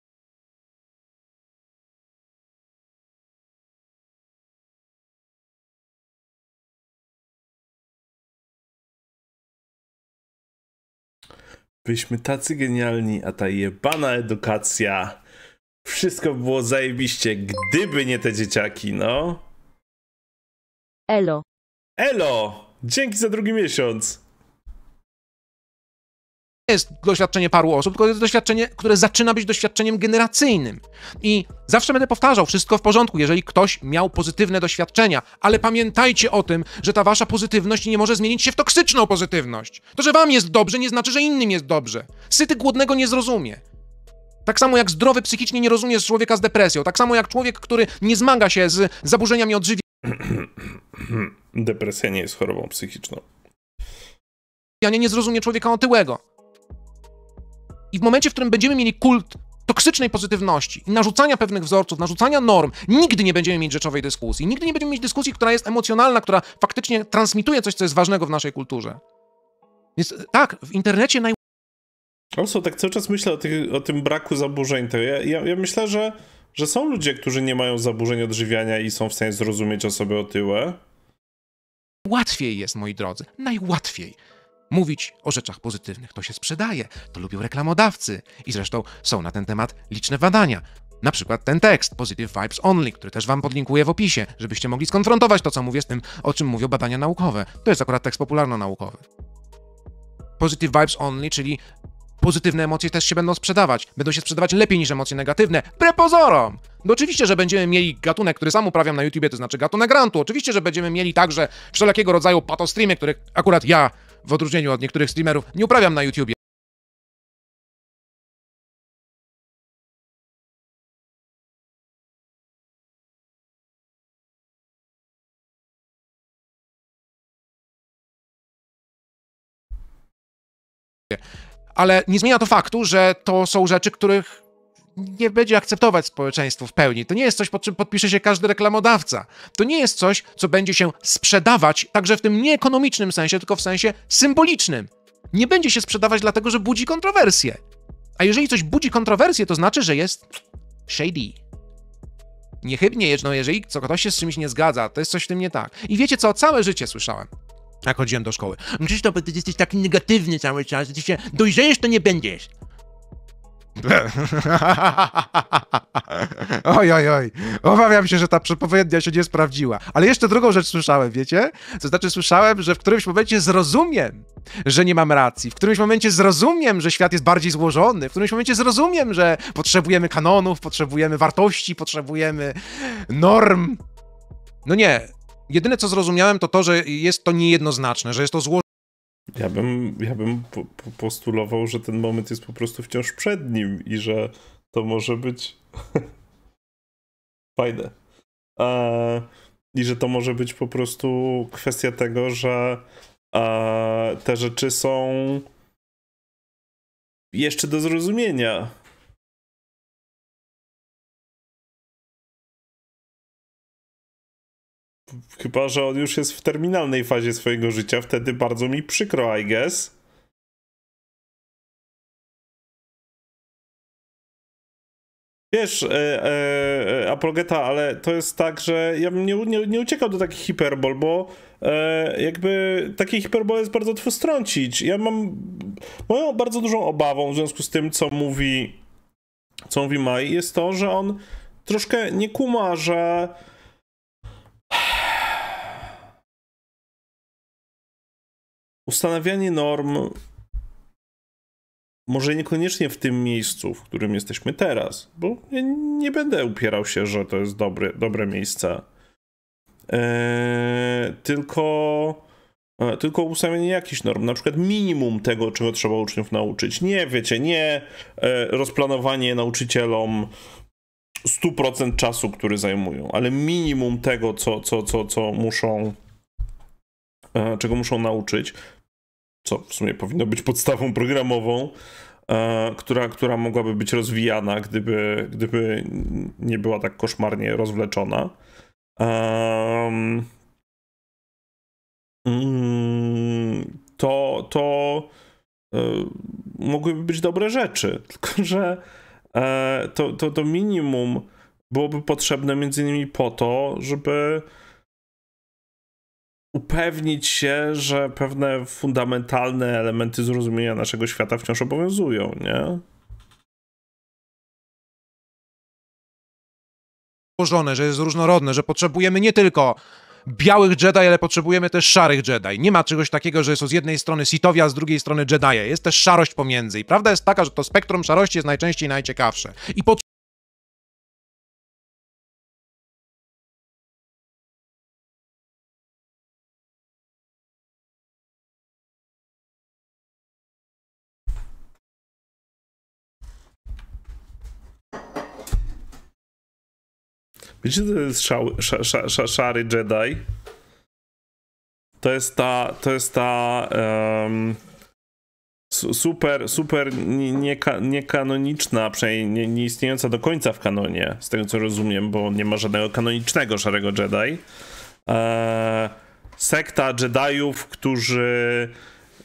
Byliśmy tacy genialni, a ta jebana edukacja. Wszystko było zajebiście, gdyby nie te dzieciaki, no. Elo. Elo! Dzięki za drugi miesiąc jest doświadczenie paru osób, tylko jest doświadczenie, które zaczyna być doświadczeniem generacyjnym. I zawsze będę powtarzał, wszystko w porządku, jeżeli ktoś miał pozytywne doświadczenia, ale pamiętajcie o tym, że ta wasza pozytywność nie może zmienić się w toksyczną pozytywność. To, że wam jest dobrze, nie znaczy, że innym jest dobrze. Syty głodnego nie zrozumie. Tak samo jak zdrowy psychicznie nie rozumie człowieka z depresją, tak samo jak człowiek, który nie zmaga się z zaburzeniami odżywiania. Depresja nie jest chorobą psychiczną. Ja nie, nie zrozumie człowieka otyłego. I w momencie, w którym będziemy mieli kult toksycznej pozytywności i narzucania pewnych wzorców, narzucania norm, nigdy nie będziemy mieć rzeczowej dyskusji. Nigdy nie będziemy mieć dyskusji, która jest emocjonalna, która faktycznie transmituje coś, co jest ważnego w naszej kulturze. Więc e, tak, w internecie naj... Also, tak cały czas myślę o, tych, o tym braku zaburzeń. To ja, ja, ja, myślę, że, że są ludzie, którzy nie mają zaburzeń odżywiania i są w stanie zrozumieć osoby otyłe. Łatwiej jest, moi drodzy, najłatwiej mówić o rzeczach pozytywnych. To się sprzedaje, to lubią reklamodawcy i zresztą są na ten temat liczne badania. Na przykład ten tekst, Positive Vibes Only, który też wam podlinkuję w opisie, żebyście mogli skonfrontować to, co mówię z tym, o czym mówią badania naukowe. To jest akurat tekst popularno-naukowy. Positive Vibes Only, czyli pozytywne emocje też się będą sprzedawać. Będą się sprzedawać lepiej niż emocje negatywne. Prepozorom! No oczywiście, że będziemy mieli gatunek, który sam uprawiam na YouTubie, to znaczy gatunek rantu. Oczywiście, że będziemy mieli także wszelkiego rodzaju patostreamy, które akurat ja w odróżnieniu od niektórych streamerów, nie uprawiam na YouTubie. Ale nie zmienia to faktu, że to są rzeczy, których nie będzie akceptować społeczeństwo w pełni. To nie jest coś, pod czym podpisze się każdy reklamodawca. To nie jest coś, co będzie się sprzedawać także w tym nieekonomicznym sensie, tylko w sensie symbolicznym. Nie będzie się sprzedawać dlatego, że budzi kontrowersje. A jeżeli coś budzi kontrowersje, to znaczy, że jest shady. Niechybnie, jedno, jeżeli ktoś się z czymś nie zgadza, to jest coś w tym nie tak. I wiecie co, całe życie słyszałem jak chodziłem do szkoły. Krzysztof, ty jesteś taki negatywny cały czas, ty się dojrzejesz, to nie będziesz. oj, oj, oj. Obawiam się, że ta przepowiednia się nie sprawdziła. Ale jeszcze drugą rzecz słyszałem, wiecie? To znaczy słyszałem, że w którymś momencie zrozumiem, że nie mam racji. W którymś momencie zrozumiem, że świat jest bardziej złożony. W którymś momencie zrozumiem, że potrzebujemy kanonów, potrzebujemy wartości, potrzebujemy norm. No nie. Jedyne co zrozumiałem to to, że jest to niejednoznaczne, że jest to złożone. Ja bym, ja bym po, po postulował, że ten moment jest po prostu wciąż przed nim i że to może być fajne. I że to może być po prostu kwestia tego, że te rzeczy są jeszcze do zrozumienia Chyba, że on już jest w terminalnej fazie swojego życia, wtedy bardzo mi przykro, I guess. Wiesz, e, e, e Apologeta, ale to jest tak, że ja bym nie, nie, nie uciekał do takich hiperbol, bo e, jakby takie hiperbole jest bardzo łatwo strącić. Ja mam moją bardzo dużą obawą w związku z tym, co mówi, co mówi Maj, jest to, że on troszkę nie kuma, że ustanawianie norm może niekoniecznie w tym miejscu, w którym jesteśmy teraz, bo nie, nie będę upierał się, że to jest dobre, dobre miejsce. Eee, tylko, e, tylko ustawienie jakichś norm, na przykład minimum tego, czego trzeba uczniów nauczyć. Nie, wiecie, nie e, rozplanowanie nauczycielom 100% czasu, który zajmują, ale minimum tego, co, co, co, co muszą E, czego muszą nauczyć, co w sumie powinno być podstawą programową, e, która, która mogłaby być rozwijana, gdyby, gdyby nie była tak koszmarnie rozwleczona. Mm, to to e, mogłyby być dobre rzeczy, tylko że to, to, to minimum byłoby potrzebne między innymi po to, żeby upewnić się, że pewne fundamentalne elementy zrozumienia naszego świata wciąż obowiązują, nie? że jest różnorodne, że potrzebujemy nie tylko białych Jedi, ale potrzebujemy też szarych Jedi. Nie ma czegoś takiego, że jest z jednej strony Sithowie, a z drugiej strony Jedi. Jest też szarość pomiędzy. I prawda jest taka, że to spektrum szarości jest najczęściej najciekawsze. I Wiecie, to jest szał, szary Jedi? To jest ta, to jest ta um, super, super niekanoniczna, nie, przynajmniej nie, nie, istniejąca do końca w kanonie, z tego co rozumiem, bo nie ma żadnego kanonicznego szarego Jedi. E, sekta Jediów, którzy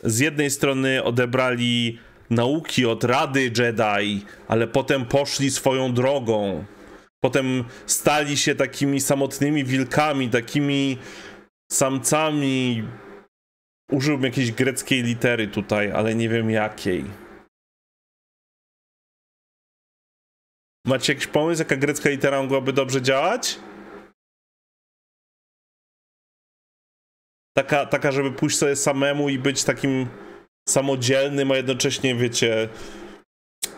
z jednej strony odebrali nauki od Rady Jedi, ale potem poszli swoją drogą Potem stali się takimi samotnymi wilkami, takimi samcami. Użyłbym jakiejś greckiej litery tutaj, ale nie wiem jakiej. Macie jakiś pomysł, jaka grecka litera mogłaby dobrze działać? Taka, taka, żeby pójść sobie samemu i być takim samodzielnym, a jednocześnie, wiecie,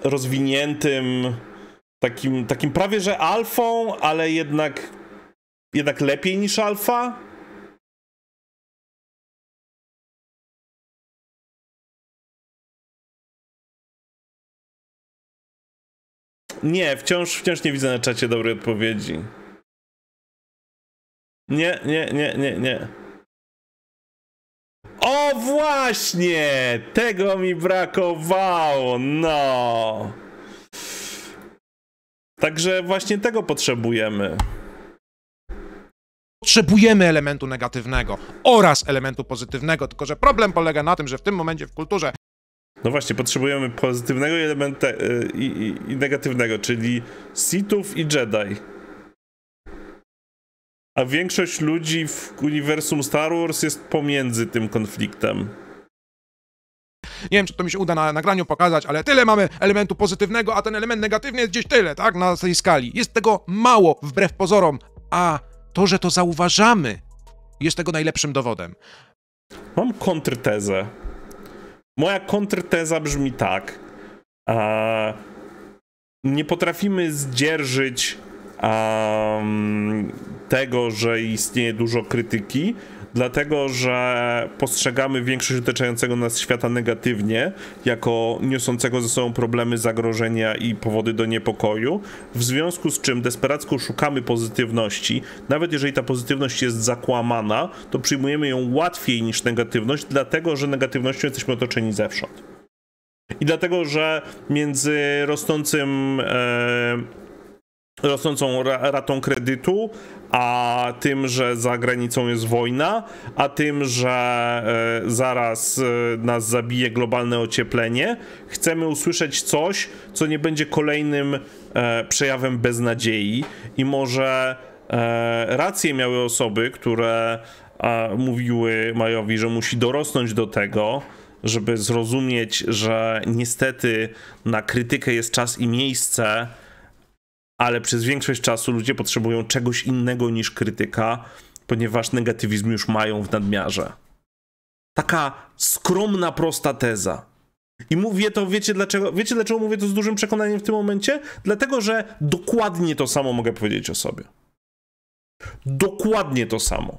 rozwiniętym, Takim, takim prawie, że alfą, ale jednak, jednak lepiej niż alfa. Nie, wciąż, wciąż nie widzę na czacie dobrej odpowiedzi. Nie, nie, nie, nie, nie. O właśnie! Tego mi brakowało, no! Także właśnie tego potrzebujemy. Potrzebujemy elementu negatywnego oraz elementu pozytywnego, tylko że problem polega na tym, że w tym momencie w kulturze. No właśnie, potrzebujemy pozytywnego elementu e, i, i, i negatywnego, czyli Sithów i Jedi. A większość ludzi w uniwersum Star Wars jest pomiędzy tym konfliktem. Nie wiem, czy to mi się uda na nagraniu pokazać, ale tyle mamy elementu pozytywnego, a ten element negatywny jest gdzieś tyle, tak, na tej skali. Jest tego mało, wbrew pozorom, a to, że to zauważamy, jest tego najlepszym dowodem. Mam kontrtezę. Moja kontrteza brzmi tak. Eee, nie potrafimy zdzierżyć tego, że istnieje dużo krytyki, dlatego że postrzegamy większość otaczającego nas świata negatywnie, jako niosącego ze sobą problemy, zagrożenia i powody do niepokoju, w związku z czym desperacko szukamy pozytywności, nawet jeżeli ta pozytywność jest zakłamana, to przyjmujemy ją łatwiej niż negatywność, dlatego że negatywnością jesteśmy otoczeni zewsząd. I dlatego, że między rosnącym e, rosnącą ratą kredytu, a tym, że za granicą jest wojna, a tym, że e, zaraz e, nas zabije globalne ocieplenie, chcemy usłyszeć coś, co nie będzie kolejnym e, przejawem beznadziei i może rację miały osoby, które mówiły Majowi, że musi dorosnąć do tego, żeby zrozumieć, że niestety na krytykę jest czas i miejsce, ale przez większość czasu ludzie potrzebują czegoś innego niż krytyka, ponieważ negatywizm już mają w nadmiarze. Taka skromna, prosta teza. I mówię to, wiecie dlaczego, wiecie dlaczego mówię to z dużym przekonaniem w tym momencie? Dlatego, że dokładnie to samo mogę powiedzieć o sobie. Dokładnie to samo.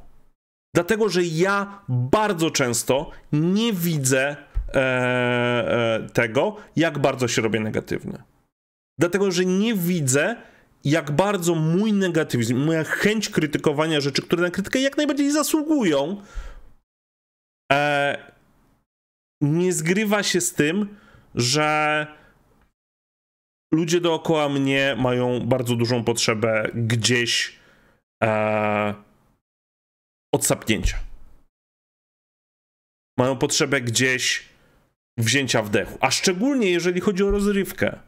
Dlatego, że ja bardzo często nie widzę e, e, tego, jak bardzo się robię negatywny. Dlatego, że nie widzę, jak bardzo mój negatywizm, moja chęć krytykowania rzeczy, które na krytykę jak najbardziej zasługują, e, nie zgrywa się z tym, że ludzie dookoła mnie mają bardzo dużą potrzebę gdzieś e, odsapnięcia. Mają potrzebę gdzieś wzięcia wdechu. A szczególnie jeżeli chodzi o rozrywkę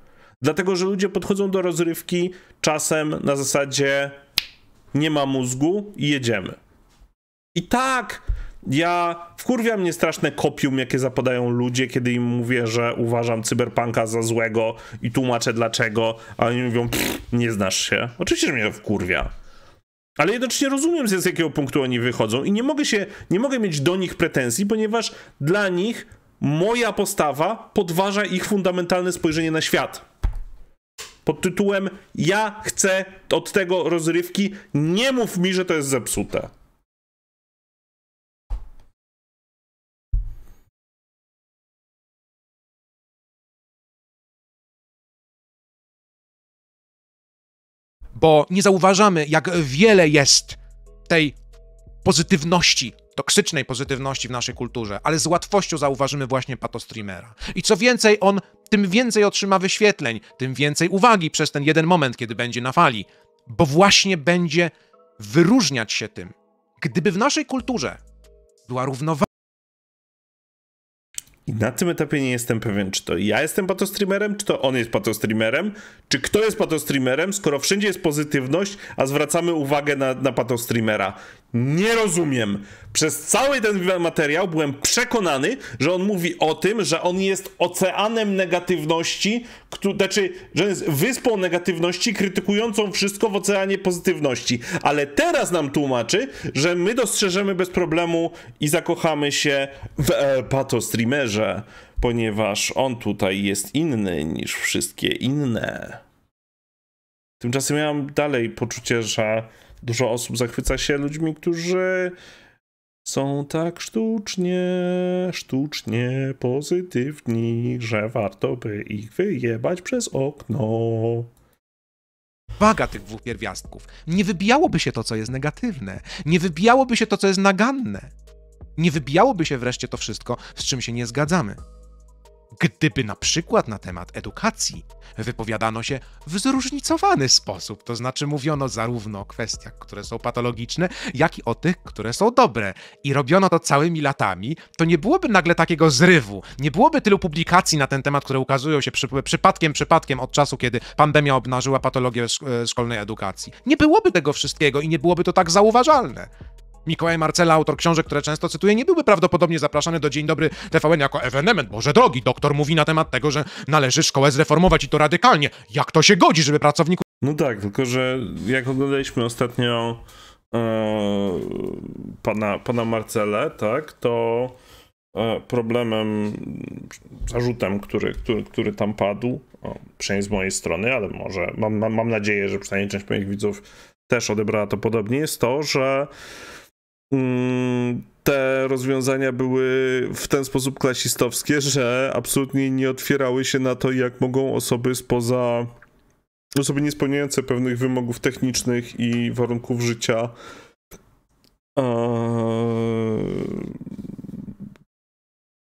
Dlatego, że ludzie podchodzą do rozrywki czasem na zasadzie nie ma mózgu i jedziemy. I tak, ja wkurwia mnie straszne kopium, jakie zapadają ludzie, kiedy im mówię, że uważam cyberpunka za złego i tłumaczę dlaczego, a oni mówią, nie znasz się. Oczywiście, że mnie wkurwia. Ale jednocześnie rozumiem, z jakiego punktu oni wychodzą i nie mogę się, nie mogę mieć do nich pretensji, ponieważ dla nich moja postawa podważa ich fundamentalne spojrzenie na świat pod tytułem Ja chcę od tego rozrywki, nie mów mi, że to jest zepsute. Bo nie zauważamy, jak wiele jest tej pozytywności, toksycznej pozytywności w naszej kulturze, ale z łatwością zauważymy właśnie patostreamera. I co więcej, on tym więcej otrzyma wyświetleń, tym więcej uwagi przez ten jeden moment, kiedy będzie na fali, bo właśnie będzie wyróżniać się tym. Gdyby w naszej kulturze była równowaga. I na tym etapie nie jestem pewien, czy to ja jestem patostreamerem, czy to on jest patostreamerem, czy kto jest patostreamerem, skoro wszędzie jest pozytywność, a zwracamy uwagę na, na patostreamera nie rozumiem. Przez cały ten materiał byłem przekonany, że on mówi o tym, że on jest oceanem negatywności, który, znaczy, że jest wyspą negatywności krytykującą wszystko w oceanie pozytywności. Ale teraz nam tłumaczy, że my dostrzeżemy bez problemu i zakochamy się w e, pato streamerze, ponieważ on tutaj jest inny niż wszystkie inne. Tymczasem ja mam dalej poczucie, że dużo osób zachwyca się ludźmi, którzy są tak sztucznie, sztucznie pozytywni, że warto by ich wyjebać przez okno. Waga tych dwóch pierwiastków. Nie wybijałoby się to, co jest negatywne. Nie wybijałoby się to, co jest naganne. Nie wybijałoby się wreszcie to wszystko, z czym się nie zgadzamy. Gdyby na przykład na temat edukacji wypowiadano się w zróżnicowany sposób, to znaczy mówiono zarówno o kwestiach, które są patologiczne, jak i o tych, które są dobre, i robiono to całymi latami, to nie byłoby nagle takiego zrywu, nie byłoby tylu publikacji na ten temat, które ukazują się przy, przypadkiem, przypadkiem od czasu, kiedy pandemia obnażyła patologię e, szkolnej edukacji. Nie byłoby tego wszystkiego i nie byłoby to tak zauważalne. Mikołaj Marcela, autor książek, które często cytuję, nie byłby prawdopodobnie zapraszany do Dzień Dobry TVN jako ewenement. Może drogi, doktor mówi na temat tego, że należy szkołę zreformować i to radykalnie. Jak to się godzi, żeby pracowników... No tak, tylko że jak oglądaliśmy ostatnio e, pana, pana Marcelę, tak, to e, problemem, zarzutem, który, który, który tam padł, o, przynajmniej z mojej strony, ale może mam, mam, mam nadzieję, że przynajmniej część moich widzów też odebrała to podobnie, jest to, że Mm, te rozwiązania były w ten sposób klasistowskie, że absolutnie nie otwierały się na to, jak mogą osoby spoza, osoby niespełniające pewnych wymogów technicznych i warunków życia e,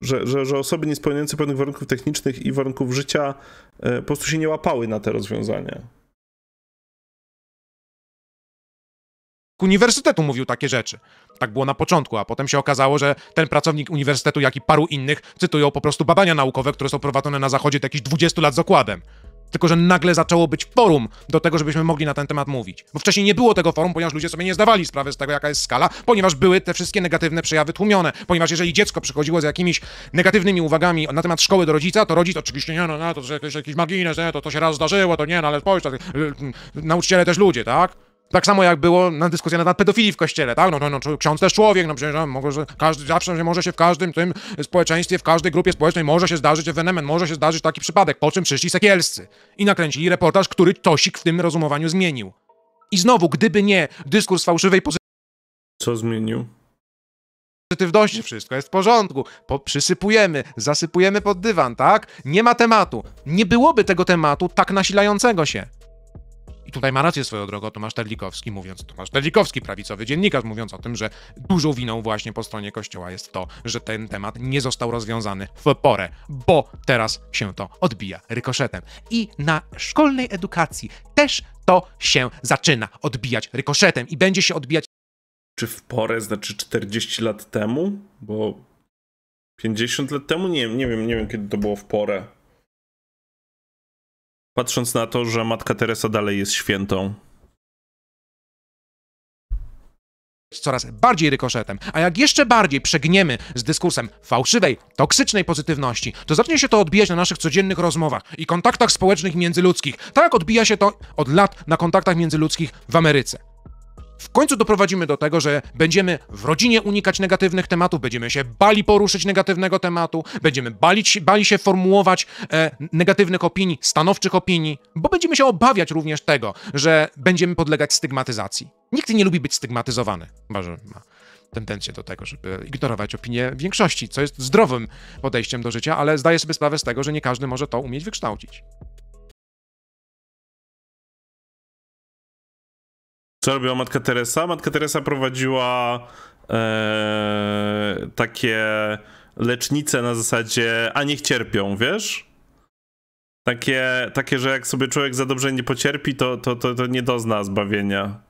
że, że, że, osoby niespełniające pewnych warunków technicznych i warunków życia e, po prostu się nie łapały na te rozwiązania. uniwersytetu mówił takie rzeczy. Tak było na początku, a potem się okazało, że ten pracownik uniwersytetu, jak i paru innych, cytują po prostu badania naukowe, które są prowadzone na Zachodzie od jakichś 20 lat z okładem. Tylko, że nagle zaczęło być forum do tego, żebyśmy mogli na ten temat mówić. Bo wcześniej nie było tego forum, ponieważ ludzie sobie nie zdawali sprawy z tego, jaka jest skala, ponieważ były te wszystkie negatywne przejawy tłumione. Ponieważ jeżeli dziecko przychodziło z jakimiś negatywnymi uwagami na temat szkoły do rodzica, to rodzic oczywiście, nie no, no to jest jakiś, magines, nie, to, to się raz zdarzyło, to nie, no ale spojrz, nauczyciele też ludzie, tak? Tak samo jak było na dyskusji na temat pedofilii w kościele, tak? No, no, no ksiądz też człowiek, no przecież no, może, każdy, zawsze może się w każdym tym społeczeństwie, w każdej grupie społecznej może się zdarzyć ewenement, może się zdarzyć taki przypadek, po czym przyszli sekielscy i nakręcili reportaż, który Tosik w tym rozumowaniu zmienił. I znowu, gdyby nie dyskurs fałszywej pozycji... Co zmienił? pozytywności, wszystko jest w porządku, po, przysypujemy, zasypujemy pod dywan, tak? Nie ma tematu. Nie byłoby tego tematu tak nasilającego się. I tutaj ma rację swoją drogą Tomasz Terlikowski, mówiąc, Tomasz Terlikowski, prawicowy dziennikarz, mówiąc o tym, że dużą winą właśnie po stronie Kościoła jest to, że ten temat nie został rozwiązany w porę, bo teraz się to odbija rykoszetem. I na szkolnej edukacji też to się zaczyna odbijać rykoszetem i będzie się odbijać. Czy w porę znaczy 40 lat temu? Bo 50 lat temu? Nie, nie wiem, nie wiem kiedy to było w porę. Patrząc na to, że Matka Teresa dalej jest świętą. Coraz bardziej rykoszetem, a jak jeszcze bardziej przegniemy z dyskursem fałszywej, toksycznej pozytywności, to zacznie się to odbijać na naszych codziennych rozmowach i kontaktach społecznych międzyludzkich. Tak jak odbija się to od lat na kontaktach międzyludzkich w Ameryce. W końcu doprowadzimy do tego, że będziemy w rodzinie unikać negatywnych tematów, będziemy się bali poruszyć negatywnego tematu, będziemy balić, bali się formułować e, negatywnych opinii, stanowczych opinii, bo będziemy się obawiać również tego, że będziemy podlegać stygmatyzacji. Nikt nie lubi być stygmatyzowany, chyba że ma tendencję do tego, żeby ignorować opinię większości, co jest zdrowym podejściem do życia, ale zdaję sobie sprawę z tego, że nie każdy może to umieć wykształcić. Co robiła Matka Teresa? Matka Teresa prowadziła e, takie lecznice na zasadzie, a niech cierpią, wiesz? Takie, takie, że jak sobie człowiek za dobrze nie pocierpi, to, to, to, to nie dozna zbawienia.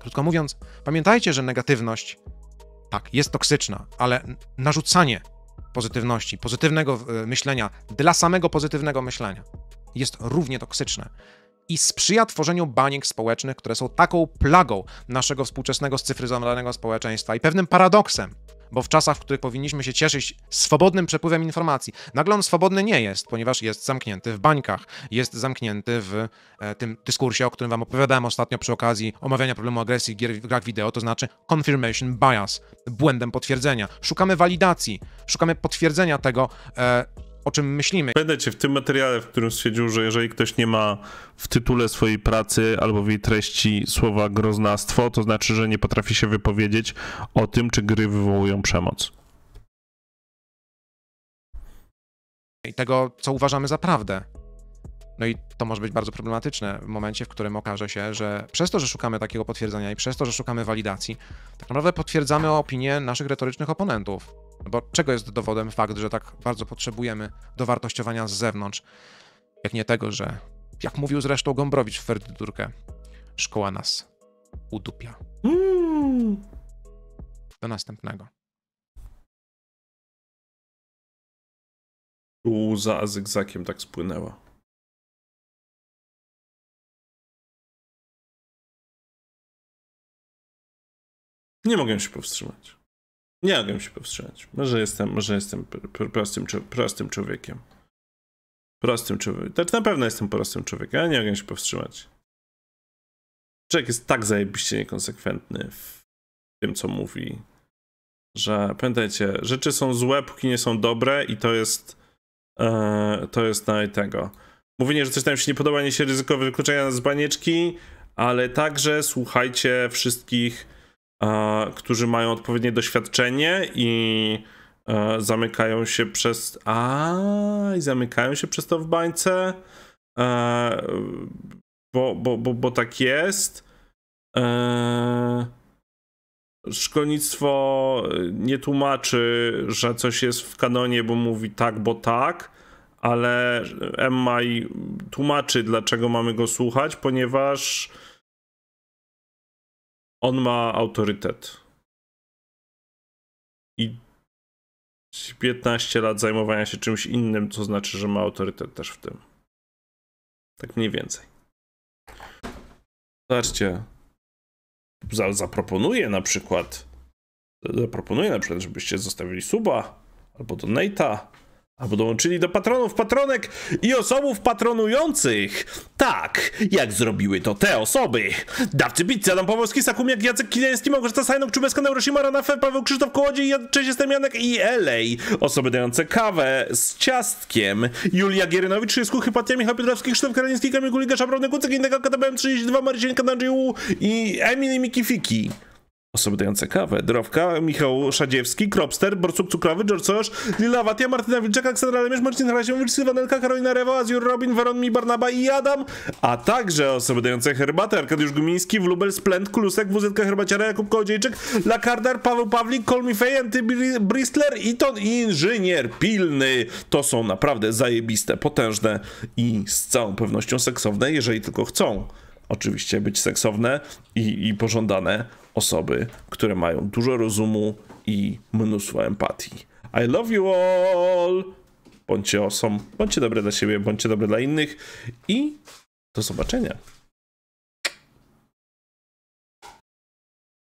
Krótko mówiąc, pamiętajcie, że negatywność, tak, jest toksyczna, ale narzucanie pozytywności, pozytywnego e, myślenia dla samego pozytywnego myślenia jest równie toksyczne i sprzyja tworzeniu baniek społecznych, które są taką plagą naszego współczesnego scyfryzowanego społeczeństwa i pewnym paradoksem, bo w czasach, w których powinniśmy się cieszyć swobodnym przepływem informacji, nagle on swobodny nie jest, ponieważ jest zamknięty w bańkach, jest zamknięty w e, tym dyskursie, o którym wam opowiadałem ostatnio przy okazji omawiania problemu agresji gier w grach wideo, to znaczy confirmation bias, błędem potwierdzenia. Szukamy walidacji, szukamy potwierdzenia tego, e, o czym myślimy. Będę cię w tym materiale, w którym stwierdził, że jeżeli ktoś nie ma w tytule swojej pracy albo w jej treści słowa groznastwo, to znaczy, że nie potrafi się wypowiedzieć o tym, czy gry wywołują przemoc. I tego, co uważamy za prawdę. No i to może być bardzo problematyczne w momencie, w którym okaże się, że przez to, że szukamy takiego potwierdzenia i przez to, że szukamy walidacji, tak naprawdę potwierdzamy opinię naszych retorycznych oponentów. Bo czego jest dowodem fakt, że tak bardzo potrzebujemy dowartościowania z zewnątrz? Jak nie tego, że, jak mówił zresztą Gombrowicz w Ferdyturkę, szkoła nas udupia. Mm. Do następnego. Łza za zygzakiem tak spłynęła. Nie mogę się powstrzymać. Nie mogę się powstrzymać. Może jestem, może jestem prostym, prostym człowiekiem. Prostym człowiekiem. Tak na pewno jestem prostym człowiekiem, ale nie mogę się powstrzymać. Człowiek jest tak zajebiście niekonsekwentny w tym, co mówi, że pamiętajcie, rzeczy są złe, póki nie są dobre i to jest e, to jest naj tego. Mówienie, że coś tam się nie podoba, nie się ryzyko wykluczenia z banieczki, ale także słuchajcie wszystkich E, którzy mają odpowiednie doświadczenie i e, zamykają się przez. A, i zamykają się przez to w bańce. E, bo, bo, bo, bo tak jest. Szkolnictwo nie tłumaczy, że coś jest w kanonie, bo mówi tak, bo tak, ale MI tłumaczy, dlaczego mamy go słuchać, ponieważ on ma autorytet. I 15 lat zajmowania się czymś innym, co znaczy, że ma autorytet też w tym. Tak mniej więcej. Zobaczcie. Za, zaproponuję na przykład. Zaproponuję na przykład, żebyście zostawili suba albo donate'a Albo dołączyli do patronów, patronek i osobów patronujących. Tak, jak zrobiły to te osoby. Dawcy Pizzy, Adam Pawłowski, Sakumiak, Jacek Kiliański, Małgorzata Sajnok, Czubeska, Neuroshima, Rana Paweł Krzysztof Kołodziej, ja, cześć, jestem Janek i Elej. Osoby dające kawę z ciastkiem. Julia Gierynowicz, Jysku, Hypatia, Michał Piotrowski, Krzysztof Kraliński, Kamil Guliga, Szabrony Kucyk, Indega, KTBM32, Marcin Kanadżiu i Emil Mikifiki. Osoby dające kawę. Drowka, Michał Szadziewski, Kropster, Borsuk Cukrowy, George Soros, Lila Watia, Martyna Wilczek, Aleksandra Lemirz, Marcin Harasiewicz, Sylwanelka, Karolina Rewo, Azjur Robin, Weron Mi, Barnaba i Adam, a także osoby dające herbatę. Arkadiusz Gumiński, Wlubel, Splend, Kulusek, WZK Herbaciara, Jakub Kołodziejczyk, Lakardar, Paweł Pawlik, Kolmi Fejenty, Bristler, Iton, Inżynier Pilny. To są naprawdę zajebiste, potężne i z całą pewnością seksowne, jeżeli tylko chcą oczywiście być seksowne i, i pożądane osoby, które mają dużo rozumu i mnóstwo empatii. I love you all! Bądźcie osom, awesome, bądźcie dobre dla siebie, bądźcie dobre dla innych i do zobaczenia.